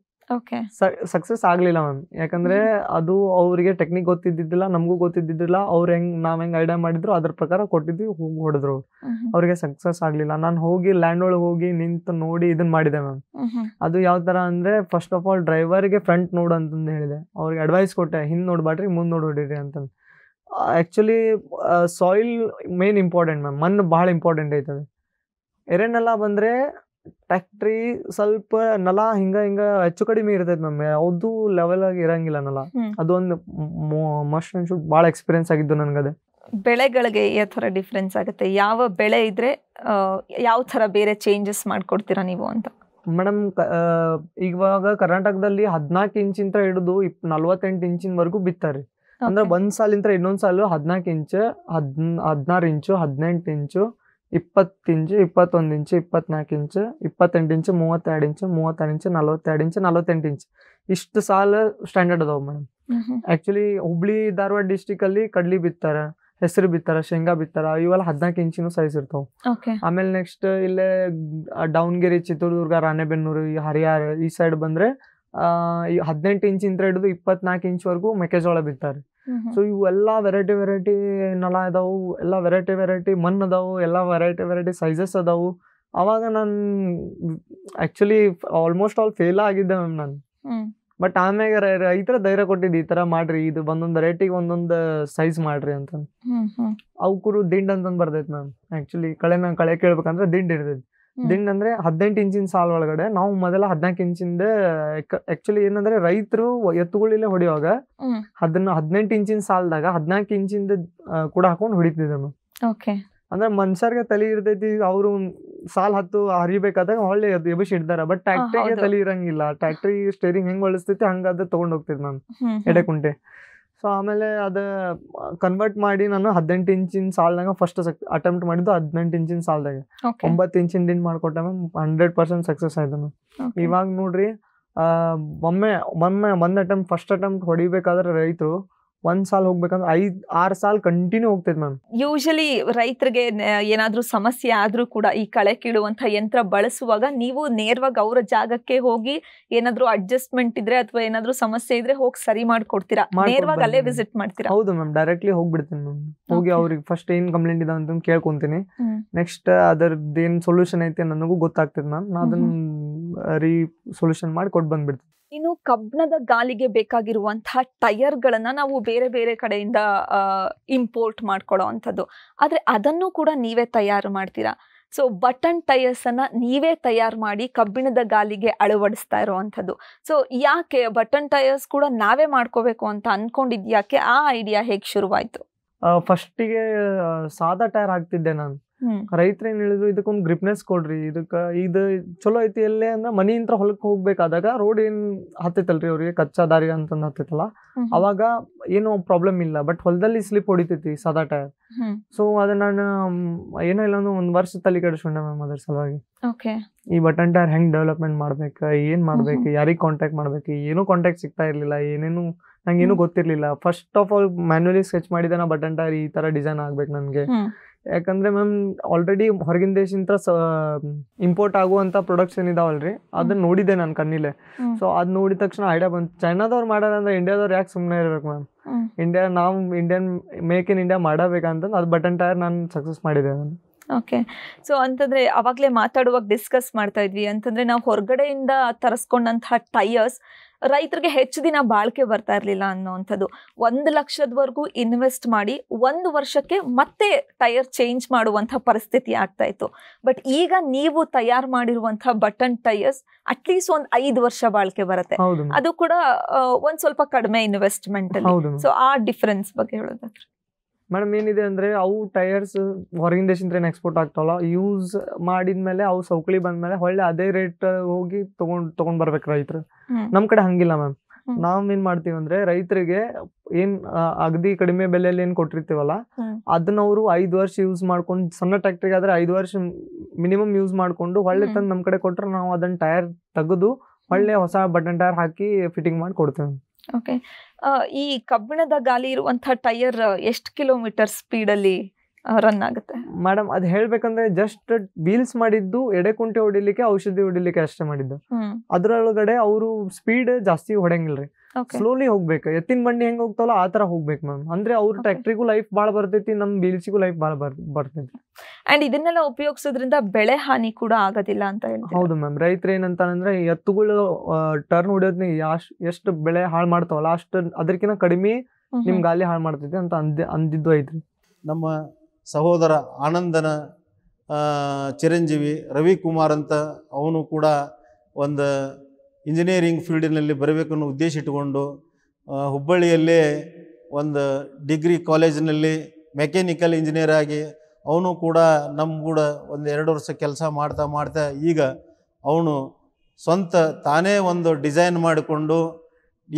ಸಕ್ಸಸ್ ಆಗಲಿಲ್ಲ ಮ್ಯಾಮ್ ಯಾಕಂದ್ರೆ ಅದು ಅವರಿಗೆ ಟೆಕ್ನಿಕ್ ಗೊತ್ತಿದ್ದಿದ್ದಿಲ್ಲ ನಮಗೂ ಗೊತ್ತಿದ್ದಿದ್ದಿಲ್ಲ ಅವ್ರು ಹೆಂಗ್ ನಾವ್ ಹೆಂಗ್ ಐಡಿಯಾ ಮಾಡಿದ್ರು ಅದ್ರ ಪ್ರಕಾರ ಕೊಟ್ಟಿದ್ವಿ ಹೋಗಿ ಹೊಡೆದ್ರು ಅವ್ರಿಗೆ ಸಕ್ಸಸ್ ಆಗ್ಲಿಲ್ಲ ನಾನು ಹೋಗಿ ಲ್ಯಾಂಡ್ ಒಳಗೆ ಹೋಗಿ ನಿಂತು ನೋಡಿ ಇದನ್ನ ಮಾಡಿದೆ ಮ್ಯಾಮ್ ಅದು ಯಾವ ತರ ಅಂದ್ರೆ ಫಸ್ಟ್ ಆಫ್ ಆಲ್ ಡ್ರೈವರ್ಗೆ ಫ್ರಂಟ್ ನೋಡು ಅಂತಂದು ಹೇಳಿದೆ ಅವ್ರಿಗೆ ಅಡ್ವೈಸ್ ಕೊಟ್ಟೆ ಹಿಂದ್ ನೋಡ್ಬಾಡ್ರಿ ಮುಂದ್ ನೋಡಿ ಹೊಡಿರಿ ಅಂತಂದು actually soil main important ma'am ಮಣ್ಣು ಬಹಳ ಇಂಪಾರ್ಟೆಂಟ್ ಐತದೆ ಎರಡನೆಲ್ಲ ಬಂದರೆ ಟ್ಯಾಕ್ಟ್ರಿ ಸ್ವಲ್ಪ ನಲ ಹಿಂಗ ಹಿಂಗ ಹೆಚ್ಚು ಕಡಿಮೆ ಇರ್ತೈತಿ ಮ್ಯಾಮ್ ಯಾವ್ದು ಲೆವೆಲ್ ಆಗಿ ಇರಂಗಿಲ್ಲ ನಲ ಅದೊಂದು ಮಸ್ಟ್ ಅಂಡ್ ಶುಡ್ ಎಕ್ಸ್ಪೀರಿಯನ್ಸ್ ಆಗಿದ್ದು ಅದೇ ಬೆಳೆಗಳಿಗೆ ಯಾವ ಥರ ಡಿಫ್ರೆನ್ಸ್ ಆಗುತ್ತೆ ಯಾವ ಬೆಳೆ ಇದ್ರೆ ಯಾವ ಥರ ಬೇರೆ ಚೇಂಜಸ್ ಮಾಡ್ಕೊಡ್ತೀರಾ ನೀವು ಅಂತ ಮೇಡಮ್ ಇವಾಗ ಕರ್ನಾಟಕದಲ್ಲಿ ಹದಿನಾಲ್ಕು ಇಂಚಿಂತ ಹಿಡಿದು ಇಪ್ ನಲ್ವತ್ತೆಂಟು ಇಂಚಿನವರೆಗೂ ಬಿತ್ತಾರೆ ಅಂದ್ರೆ ಒಂದ್ ಸಾಲಿಂದ ಇನ್ನೊಂದ್ ಸಾಲು ಹದಿನಾಲ್ಕು ಇಂಚ್ ಹದ್ ಹದಿನಾರು ಇಂಚು ಹದಿನೆಂಟು ಇಂಚು ಇಪ್ಪತ್ತಿಂಚು ಇಂಚು ಇಪ್ಪತ್ತೊಂದು ಇಂಚು ಇಪ್ಪತ್ನಾಲ್ಕು ಇಂಚು ಇಪ್ಪತ್ತೆಂಟು ಇಂಚು ಮೂವತ್ತೆರಡು ಇಂಚು ಮೂವತ್ತಾರು ಇಂಚು ನಲವತ್ತೆರಡು ಇಂಚು ನಲವತ್ತೆಂಟು ಇಂಚು ಇಷ್ಟು ಸಾಲ ಸ್ಟ್ಯಾಂಡರ್ಡ್ ಅದಾವ ಮೇಡಮ್ ಆ್ಯಕ್ಚುಲಿ ಹುಬ್ಳಿ ಧಾರವಾಡ ಡಿಸ್ಟಿಕಲ್ಲಿ ಕಡ್ಲಿ ಬಿತ್ತಾರ ಹೆಸರು ಬಿತ್ತಾರ ಶೇಂಗಾ ಬಿತ್ತಾರ ಇವೆಲ್ಲ ಹದಿನಾಲ್ಕು ಇಂಚಿನೂ ಸೈಜ್ ಇರ್ತಾವ ಆಮೇಲೆ ನೆಕ್ಸ್ಟ್ ಇಲ್ಲೇ ದಾವಣಗೆರೆ ಚಿತ್ರದುರ್ಗ ರಾಣೆಬೆನ್ನೂರು ಈ ಹರಿಹರ ಈ ಸೈಡ್ ಬಂದ್ರೆ ಹದಿನೆಂಟು ಇಂಚಿಂದ ಹಿಡಿದು ಇಪ್ಪತ್ನಾಲ್ಕು ಇಂಚ್ವರೆಗೂ ಮೆಕ್ಕೆಜೋಳ ಬಿತ್ತಾರೆ ಸೊ ಇವು ಎಲ್ಲ ವೆರೈಟಿ ವೆರೈಟಿ ನಳ ಇದಾವೆ ಎಲ್ಲ ವೆರೈಟಿ ವೆರೈಟಿ ಮಣ್ಣು ಅದಾವೆ ಎಲ್ಲ ವೆರೈಟಿ ವೆರೈಟಿ ಸೈಜಸ್ ಅದಾವೆ ಅವಾಗ ನಾನು ಆಕ್ಚುಲಿ ಆಲ್ಮೋಸ್ಟ್ ಆಲ್ ಫೇಲ್ ಆಗಿದ್ದೆ ಮ್ಯಾಮ್ ನಾನು ಬಟ್ ಆಮ್ಯಾಗ ತರ ಧೈರ್ಯ ಕೊಟ್ಟಿದ್ದು ಈ ತರ ಮಾಡ್ರಿ ಇದು ಒಂದೊಂದು ರೇಟಿಗೆ ಒಂದೊಂದು ಸೈಜ್ ಮಾಡ್ರಿ ಅಂತ ಅವು ದಿಂಡ್ ಅಂತ ಬರ್ತೈತೆ ಮ್ಯಾಮ್ ಆಕ್ಚುಲಿ ಕಳೆ ನಾನು ಕಳೆ ಕೇಳ್ಬೇಕಂದ್ರೆ ದಿಂಡ್ ಇರ್ತೈತಿ ದಿಂಡ್ ಅಂದ್ರೆ ಹದಿನೆಂಟು ಇಂಚಿನ ಸಾಲ್ ಒಳಗಡೆ ನಾವು ಮೊದಲ ಹದಿನಾಲ್ಕು ಇಂಚಿಂದ ಆಕ್ಚುಲಿ ಏನಂದ್ರೆ ರೈತರು ಎತ್ತುಗಳಿಲ್ಲ ಹೊಡಿಯುವಾಗ ಅದನ್ನ ಹದಿನೆಂಟು ಇಂಚಿನ ಸಾಲದಾಗ ಹದಿನಾಲ್ಕು ಇಂಚಿಂದ ಕೂಡ ಹಾಕೊಂಡು ಹೊಡಿತಿದ್ರು ಅಂದ್ರೆ ಮನುಷ್ಯರ್ಗೆ ತಲೆ ಇರ್ತೈತಿ ಅವರು ಸಾಲ್ ಹತ್ತು ಹರಿಬೇಕಾದಾಗ ಒಳ್ಳೆ ಅದು ಇಡ್ತಾರ ಬಟ್ ಟ್ಯಾಕ್ಟ್ರಿಗೆ ತಲೆ ಇರಂಗಿಲ್ಲ ಟ್ಯಾಕ್ಟರಿ ಸ್ಟೇರಿಂಗ್ ಹೆಂಗ್ ಹಂಗ ಹಂಗಾದ್ರೆ ತಗೊಂಡ್ ಹೋಗ್ತಿದ್ ನಾನು ಎಡೆ ಕುಂಟೆ ಸೊ ಆಮೇಲೆ ಅದು ಕನ್ವರ್ಟ್ ಮಾಡಿ ನಾನು ಹದಿನೆಂಟು ಇಂಚಿನ ಸಾಲ್ನಾಗ ಫಸ್ಟ್ ಅಟೆಂಪ್ಟ್ ಮಾಡಿದ್ದು ಹದಿನೆಂಟು ಇಂಚಿನ ಸಾಲ್ದಾಗ ಒಂಬತ್ತು ಇಂಚಿನ ದಿನ ಮಾಡ್ಕೊಟ್ಟ ಮ್ಯಾಮ್ ಹಂಡ್ರೆಡ್ ಪರ್ಸೆಂಟ್ ಸಕ್ಸಸ್ ಆಯ್ತು ಮ್ಯಾಮ್ ಇವಾಗ ನೋಡ್ರಿ ಒಮ್ಮೆ ಒಮ್ಮೆ ಒಂದು ಅಟೆಂಪ್ಟ್ ಫಸ್ಟ್ ಅಟೆಂಪ್ಟ್ ಹೊಡಿಬೇಕಾದ್ರೆ ರೈತರು ಒಂದ್ ಸಾಲ ಹೋಗ್ಬೇಕಂದ್ರೆ ಐದ್ ಆರ್ ಸಾಲ ಕಂಟಿನ್ಯೂ ಹೋಗ್ತೈತೆ ಮ್ಯಾಮ್ ಯೂಶಲಿ ರೈತರಿಗೆ ಏನಾದ್ರೂ ಸಮಸ್ಯೆ ಆದ್ರೂ ಕೂಡ ಈ ಕಳೆ ಕೀಳುವಂತ ಯಂತ್ರ ಬಳಸುವಾಗ ನೀವು ನೇರವಾಗಿ ಅವರ ಜಾಗಕ್ಕೆ ಹೋಗಿ ಏನಾದ್ರೂ ಅಡ್ಜಸ್ಟ್ಮೆಂಟ್ ಇದ್ರೆ ಅಥವಾ ಏನಾದ್ರೂ ಸಮಸ್ಯೆ ಇದ್ರೆ ಹೋಗಿ ಸರಿ ಮಾಡ್ಕೊಡ್ತೀರಾ ನೇರವಾಗಿ ಅಲ್ಲೇ ವಿಸಿಟ್ ಮಾಡ್ತೀರಾ ಹೌದು ಮ್ಯಾಮ್ ಡೈರೆಕ್ಟ್ಲಿ ಹೋಗ್ಬಿಡ್ತೀನಿ ಮ್ಯಾಮ್ ಹೋಗಿ ಅವ್ರಿಗೆ ಫಸ್ಟ್ ಏನ್ ಕಂಪ್ಲೇಂಟ್ ಇದೆ ಅಂತ ಕೇಳ್ಕೊಂತೀನಿ ನೆಕ್ಸ್ಟ್ ಅದರದ್ದು ಏನ್ ಸೊಲ್ಯೂಷನ್ ಐತೆ ನನಗೂ ಗೊತ್ತಾಗ್ತದೆ ಮ್ಯಾಮ್ ಅದನ್ನ ರೀ ಸೊಲ್ಯೂಷನ್ ಮಾಡಿ ಕೊಟ್ಟು ಬಂದ್ಬಿಡ್ತೀನಿ ಇನ್ನು ಕಬ್ಬಿಣದ ಗಾಲಿಗೆ ಬೇಕಾಗಿರುವಂತಹ ಟೈರ್ಗಳನ್ನ ನಾವು ಬೇರೆ ಬೇರೆ ಕಡೆಯಿಂದ ಇಂಪೋರ್ಟ್ ಮಾಡ್ಕೊಳ್ಳೋ ಅಂಥದ್ದು ಆದರೆ ಅದನ್ನು ಕೂಡ ನೀವೇ ತಯಾರು ಮಾಡ್ತೀರಾ ಸೊ ಬಟನ್ ಟೈರ್ಸ್ ಅನ್ನ ನೀವೇ ತಯಾರು ಮಾಡಿ ಕಬ್ಬಿಣದ ಗಾಲಿಗೆ ಅಳವಡಿಸ್ತಾ ಇರುವಂಥದ್ದು ಸೊ ಯಾಕೆ ಬಟನ್ ಟೈರ್ಸ್ ಕೂಡ ನಾವೇ ಮಾಡ್ಕೋಬೇಕು ಅಂತ ಅನ್ಕೊಂಡಿದ್ಯಾಕೆ ಆ ಐಡಿಯಾ ಹೇಗೆ ಶುರುವಾಯಿತು ಫಸ್ಟಿಗೆ ಸಾದಾ ಟೈರ್ ಆಗ್ತಿದ್ದೆ ನಾನು ರೈತರ ಏನ್ ಹೇಳಿದ್ರು ಇದಕ್ಕೊಂದು ಗ್ರಿಪ್ನೆಸ್ ಕೊಡ್ರಿ ಇದಕ್ಕ ಇದು ಚಲೋ ಐತಿ ಎಲ್ಲೇ ಅಂದ್ರೆ ಮನೆಯಿಂದ ಹೊಲಕ್ ಹೋಗ್ಬೇಕಾದಾಗ ರೋಡ್ ಏನ್ ಹತ್ತೈತಲ್ರಿ ಅವ್ರಿಗೆ ಕಚ್ಚಾ ದಾರಿ ಅಂತಂದ್ ಹತ್ತೈತಲ್ಲ ಅವಾಗ ಏನೋ ಪ್ರಾಬ್ಲಮ್ ಇಲ್ಲ ಬಟ್ ಹೊಲದಲ್ಲಿ ಸ್ಲಿಪ್ ಹೊಡಿತೈತಿ ಸದಾ ಟೈರ್ ಸೊ ಅದ ನಾನು ಏನೋ ಇಲ್ಲ ಅಂದ್ರೆ ಒಂದ್ ವರ್ಷ ತಲೆ ಕೆಡಿಸ್ಕೊಂಡೆ ಮ್ಯಾಮ್ ಅದ್ರ ಸಲುವಾಗಿ ಈ ಬಟನ್ ಟೈರ್ ಹೆಂಗ್ ಡೆವಲಪ್ಮೆಂಟ್ ಮಾಡ್ಬೇಕು ಏನ್ ಮಾಡ್ಬೇಕು ಯಾರಿಗ್ ಕಾಂಟ್ಯಾಕ್ಟ್ ಮಾಡ್ಬೇಕು ಏನೂ ಕಾಂಟ್ಯಾಕ್ಟ್ ಸಿಗ್ತಾ ಇರ್ಲಿಲ್ಲ ಏನೇನು ಏನು ಗೊತ್ತಿರ್ಲಿಲ್ಲ first of all manually sketch ಮಾಡಿದ ಬಟನ್ ಟೈರ್ ಈ ತರ ಡಿಸೈನ್ ಆಗ್ಬೇಕು ನನ್ಗೆ ಯಾಕಂದ್ರೆ ಮ್ಯಾಮ್ ಆಲ್ರೆಡಿ ಹೊರಗಿನ ದೇಶದಿಂದ ಇಂಪೋರ್ಟ್ ಆಗುವಂತ ಪ್ರೊಡಕ್ಟ್ಸ್ ಇದಾವಲ್ರಿ ಅದನ್ನ ನೋಡಿದೆ ನಾನು ಕಣ್ಣಿಲೆ ಸೊ ಅದ್ ನೋಡಿದ ತಕ್ಷಣ ಐಡಿಯಾ ಬಂತು ಚೈನಾದವ್ರು ಮಾಡಾರ ಅಂದ್ರೆ ಇಂಡಿಯಾದವ್ರು ಯಾಕೆ ಸುಮ್ಮನೆ ಇರಬೇಕು ಮ್ಯಾಮ್ ಇಂಡಿಯಾ ನಾವು ಇಂಡಿಯನ್ ಮೇಕ್ ಇನ್ ಇಂಡಿಯಾ ಮಾಡಬೇಕಂತ ಅದು ಬಟನ್ ಟೈರ್ ನಾನು ಸಕ್ಸಸ್ ಮಾಡಿದೆ ನಾನು ಓಕೆ ಸೊ ಅಂತಂದ್ರೆ ಅವಾಗಲೇ ಮಾತಾಡುವಾಗ ಡಿಸ್ಕಸ್ ಮಾಡ್ತಾ ಇದ್ವಿ ಅಂತಂದ್ರೆ ನಾವು ಹೊರಗಡೆಯಿಂದ ತರಿಸ್ಕೊಂಡಂತಹ ಟೈಯರ್ಸ್ ರೈತರಿಗೆ ಹೆಚ್ಚು ದಿನ ಬಾಳಿಕೆ ಬರ್ತಾ ಇರಲಿಲ್ಲ ಅನ್ನೋವಂಥದ್ದು ಒಂದು ಲಕ್ಷದವರೆಗೂ ಇನ್ವೆಸ್ಟ್ ಮಾಡಿ ಒಂದು ವರ್ಷಕ್ಕೆ ಮತ್ತೆ ಟೈರ್ ಚೇಂಜ್ ಮಾಡುವಂಥ ಪರಿಸ್ಥಿತಿ ಆಗ್ತಾ ಇತ್ತು ಬಟ್ ಈಗ ನೀವು ತಯಾರು ಮಾಡಿರುವಂಥ ಬಟನ್ ಟೈರ್ಸ್ ಅಟ್ಲೀಸ್ಟ್ ಒಂದು ಐದು ವರ್ಷ ಬಾಳಿಕೆ ಬರುತ್ತೆ ಅದು ಕೂಡ ಒಂದು ಸ್ವಲ್ಪ ಕಡಿಮೆ ಇನ್ವೆಸ್ಟ್ಮೆಂಟ್ ಅಲ್ಲಿ ಸೊ ಆ ಡಿಫ್ರೆನ್ಸ್ ಬಗ್ಗೆ ಹೇಳೋದಾದ್ರೆ ಮೇಡಮ್ ಏನಿದೆ ಅಂದರೆ ಅವು ಟೈರ್ಸ್ ಹೊರಗಿನ ದೇಶದಿಂದ ಏನು ಎಕ್ಸ್ಪೋರ್ಟ್ ಆಗ್ತಾವಲ್ಲ ಯೂಸ್ ಮಾಡಿದ ಮೇಲೆ ಅವು ಸೌಕಳಿ ಬಂದ ಮೇಲೆ ಹೊಳ್ಳೆ ಅದೇ ರೇಟ್ ಹೋಗಿ ತೊಗೊಂಡು ತೊಗೊಂಡು ಬರ್ಬೇಕು ರೈತರು ನಮ್ಮ ಕಡೆ ಹಂಗಿಲ್ಲ ಮ್ಯಾಮ್ ನಾವು ಏನು ಮಾಡ್ತೀವಿ ಅಂದರೆ ರೈತರಿಗೆ ಏನು ಅಗದಿ ಕಡಿಮೆ ಬೆಲೆಯಲ್ಲಿ ಏನು ಕೊಟ್ಟಿರ್ತೀವಲ್ಲ ಅದನ್ನ ಅವರು ಐದ್ ವರ್ಷ ಯೂಸ್ ಮಾಡ್ಕೊಂಡು ಸಣ್ಣ ಟ್ಯಾಕ್ಟ್ರಿಗೆ ಆದರೆ ಐದು ವರ್ಷ ಮಿನಿಮಮ್ ಯೂಸ್ ಮಾಡಿಕೊಂಡು ಹೊಳ್ಳೆ ತಂದು ನಮ್ಮ ಕಡೆ ಕೊಟ್ಟರೆ ನಾವು ಅದನ್ನು ಟೈರ್ ತೆಗೆದು ಒಳ್ಳೆ ಹೊಸ ಬಟನ್ ಟೈರ್ ಹಾಕಿ ಫಿಟ್ಟಿಂಗ್ ಮಾಡಿ ಕೊಡ್ತೇವೆ ಓಕೆ ಈ ಕಬ್ಬಿಣದ ಗಾಲಿ ಇರುವಂತಹ ಟೈರ್ ಎಷ್ಟು ಕಿಲೋಮೀಟರ್ ಸ್ಪೀಡಲ್ಲಿ ರನ್ ಆಗುತ್ತೆ ಮೇಡಮ್ ಅದು ಹೇಳ್ಬೇಕಂದ್ರೆ ಜಸ್ಟ್ ವೀಲ್ಸ್ ಮಾಡಿದ್ದು ಎಡೆಕುಂಟೆ ಹೊಡಿಲಿಕ್ಕೆ ಔಷಧಿ ಹೊಡಿಲಿಕ್ಕೆ ಅಷ್ಟೇ ಮಾಡಿದ್ದು ಅದರೊಳಗಡೆ ಅವರು ಸ್ಪೀಡ್ ಜಾಸ್ತಿ ಹೊಡೆಯಂಗಿಲ್ರಿ ಸ್ಲೋಲಿ ಹೋಗ್ಬೇಕು ಎತ್ತಿನ ಬಂಡಿ ಹೆಂಗ್ ಹೋಗ್ತಾವಲ್ಲ ಆ ತರ ಹೋಗ್ಬೇಕು ಮ್ಯಾಮ್ ಅಂದ್ರೆ ಅವ್ರ ಟ್ರ್ಯಾಕ್ಟ್ರಿಗೂ ಲೈಫ್ ಬಾಳ ಬರ್ತೈತಿ ನಮ್ ಬೀಲ್ಸಿಗೂ ಲೈಫ್ ಬಾಳ ಬರ್ತೈತಿ ಅಂಡ್ ಇದನ್ನೆಲ್ಲ ಉಪಯೋಗಿಸೋದ್ರಿಂದ ಬೆಳೆ ಹಾನಿ ಕೂಡ ಆಗೋದಿಲ್ಲ ಅಂತ ಹೌದು ಮ್ಯಾಮ್ ರೈತರು ಏನಂತಾನಂದ್ರೆ ಎತ್ತುಗಳು ಟರ್ನ್ ಹೊಡಿಯೋದ್ನ ಎಷ್ಟು ಬೆಳೆ ಹಾಳ್ ಮಾಡ್ತಾವಲ್ಲ ಅಷ್ಟು ಅದಕ್ಕಿಂತ ಕಡಿಮೆ ನಿಮ್ ಗಾಲಿ ಹಾಳು ಮಾಡ್ತೈತಿ ಅಂತ ಅಂದಿದ್ದು ಐತ್ರಿ ನಮ್ಮ ಸಹೋದರ ಆನಂದನ ಚಿರಂಜೀವಿ ರವಿಕುಮಾರ್ ಅಂತ ಅವನು ಕೂಡ ಒಂದು ಇಂಜಿನಿಯರಿಂಗ್ ಫೀಲ್ಡಿನಲ್ಲಿ ಬರಬೇಕು ಅನ್ನೋ ಉದ್ದೇಶ ಇಟ್ಟುಕೊಂಡು ಹುಬ್ಬಳ್ಳಿಯಲ್ಲೇ ಒಂದು ಡಿಗ್ರಿ ಕಾಲೇಜಿನಲ್ಲಿ ಮೆಕ್ಯಾನಿಕಲ್ ಇಂಜಿನಿಯರ್ ಆಗಿ ಅವನು ಕೂಡ ನಮ್ಮ ಕೂಡ ಒಂದು ಎರಡು ವರ್ಷ ಕೆಲಸ ಮಾಡ್ತಾ ಮಾಡ್ತಾ ಈಗ ಅವನು ಸ್ವಂತ ತಾನೇ ಒಂದು ಡಿಸೈನ್ ಮಾಡಿಕೊಂಡು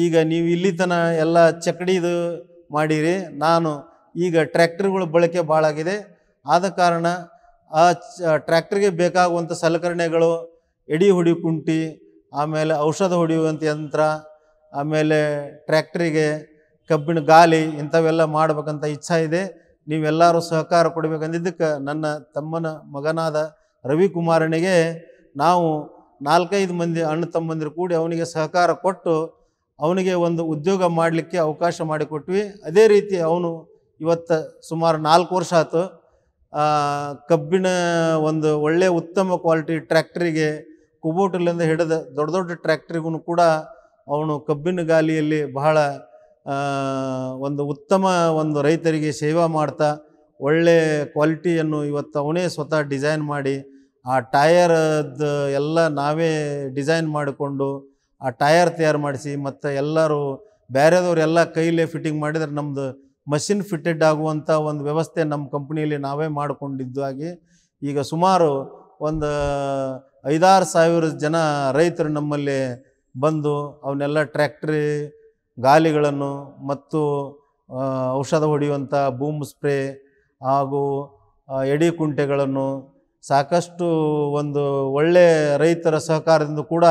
ಈಗ ನೀವು ಇಲ್ಲಿ ತನ ಎಲ್ಲ ಚಕಡಿದು ಮಾಡಿರಿ ನಾನು ಈಗ ಟ್ರ್ಯಾಕ್ಟರ್ಗಳ ಬಳಕೆ ಭಾಳ ಆಗಿದೆ ಆದ ಕಾರಣ ಆ ಚ ಟ್ರ್ಯಾಕ್ಟರ್ಗೆ ಬೇಕಾಗುವಂಥ ಸಲಕರಣೆಗಳು ಎಡಿ ಹೊಡಿ ಕುಂಟಿ ಆಮೇಲೆ ಔಷಧ ಹೊಡೆಯುವಂಥ ಯಂತ್ರ ಆಮೇಲೆ ಟ್ರ್ಯಾಕ್ಟ್ರಿಗೆ ಕಬ್ಬಿಣ ಗಾಲಿ ಇಂಥವೆಲ್ಲ ಮಾಡಬೇಕಂತ ಇಚ್ಛಾ ಇದೆ ನೀವೆಲ್ಲರೂ ಸಹಕಾರ ಕೊಡಬೇಕಂದಿದ್ದಕ್ಕೆ ನನ್ನ ತಮ್ಮನ ಮಗನಾದ ರವಿಕುಮಾರನಿಗೆ ನಾವು ನಾಲ್ಕೈದು ಮಂದಿ ಅಣ್ಣ ತಮ್ಮಂದಿರು ಕೂಡಿ ಅವನಿಗೆ ಸಹಕಾರ ಕೊಟ್ಟು ಅವನಿಗೆ ಒಂದು ಉದ್ಯೋಗ ಮಾಡಲಿಕ್ಕೆ ಅವಕಾಶ ಮಾಡಿಕೊಟ್ವಿ ಅದೇ ರೀತಿ ಅವನು ಇವತ್ತು ಸುಮಾರು ನಾಲ್ಕು ವರ್ಷ ಆಯಿತು ಕಬ್ಬಿಣ ಒಂದು ಒಳ್ಳೆಯ ಉತ್ತಮ ಕ್ವಾಲಿಟಿ ಟ್ರ್ಯಾಕ್ಟ್ರಿಗೆ ಕುಬೋಟಲಿಂದ ಹಿಡಿದ ದೊಡ್ಡ ದೊಡ್ಡ ಟ್ರ್ಯಾಕ್ಟ್ರಿಗೂ ಕೂಡ ಅವನು ಕಬ್ಬಿನ ಗಾಲಿಯಲ್ಲಿ ಬಹಳ ಒಂದು ಉತ್ತಮ ಒಂದು ರೈತರಿಗೆ ಸೇವಾ ಮಾಡ್ತಾ ಒಳ್ಳೆ ಕ್ವಾಲಿಟಿಯನ್ನು ಇವತ್ತು ಅವನೇ ಸ್ವತಃ ಡಿಸೈನ್ ಮಾಡಿ ಆ ಟಯರ್ದ ಎಲ್ಲ ನಾವೇ ಡಿಸೈನ್ ಮಾಡಿಕೊಂಡು ಆ ಟಯರ್ ತಯಾರು ಮಾಡಿಸಿ ಮತ್ತು ಎಲ್ಲರೂ ಬೇರೆದವರೆಲ್ಲ ಕೈಲೇ ಫಿಟ್ಟಿಂಗ್ ಮಾಡಿದರೆ ನಮ್ಮದು ಮಷಿನ್ ಫಿಟ್ಟೆಡ್ ಆಗುವಂಥ ಒಂದು ವ್ಯವಸ್ಥೆ ನಮ್ಮ ಕಂಪ್ನಿಯಲ್ಲಿ ನಾವೇ ಮಾಡಿಕೊಂಡಿದ್ದಾಗಿ ಈಗ ಸುಮಾರು ಒಂದು ಐದಾರು ಸಾವಿರ ಜನ ರೈತರು ನಮ್ಮಲ್ಲಿ ಬಂದು ಅವನ್ನೆಲ್ಲ ಟ್ರ್ಯಾಕ್ಟ್ರಿ ಗಾಲಿಗಳನ್ನು ಮತ್ತು ಔಷಧ ಹೊಡೆಯುವಂಥ ಬೂಮ್ ಸ್ಪ್ರೇ ಹಾಗೂ ಎಡಿ ಕುಂಟೆಗಳನ್ನು ಸಾಕಷ್ಟು ಒಂದು ಒಳ್ಳೆಯ ರೈತರ ಸಹಕಾರದಿಂದ ಕೂಡ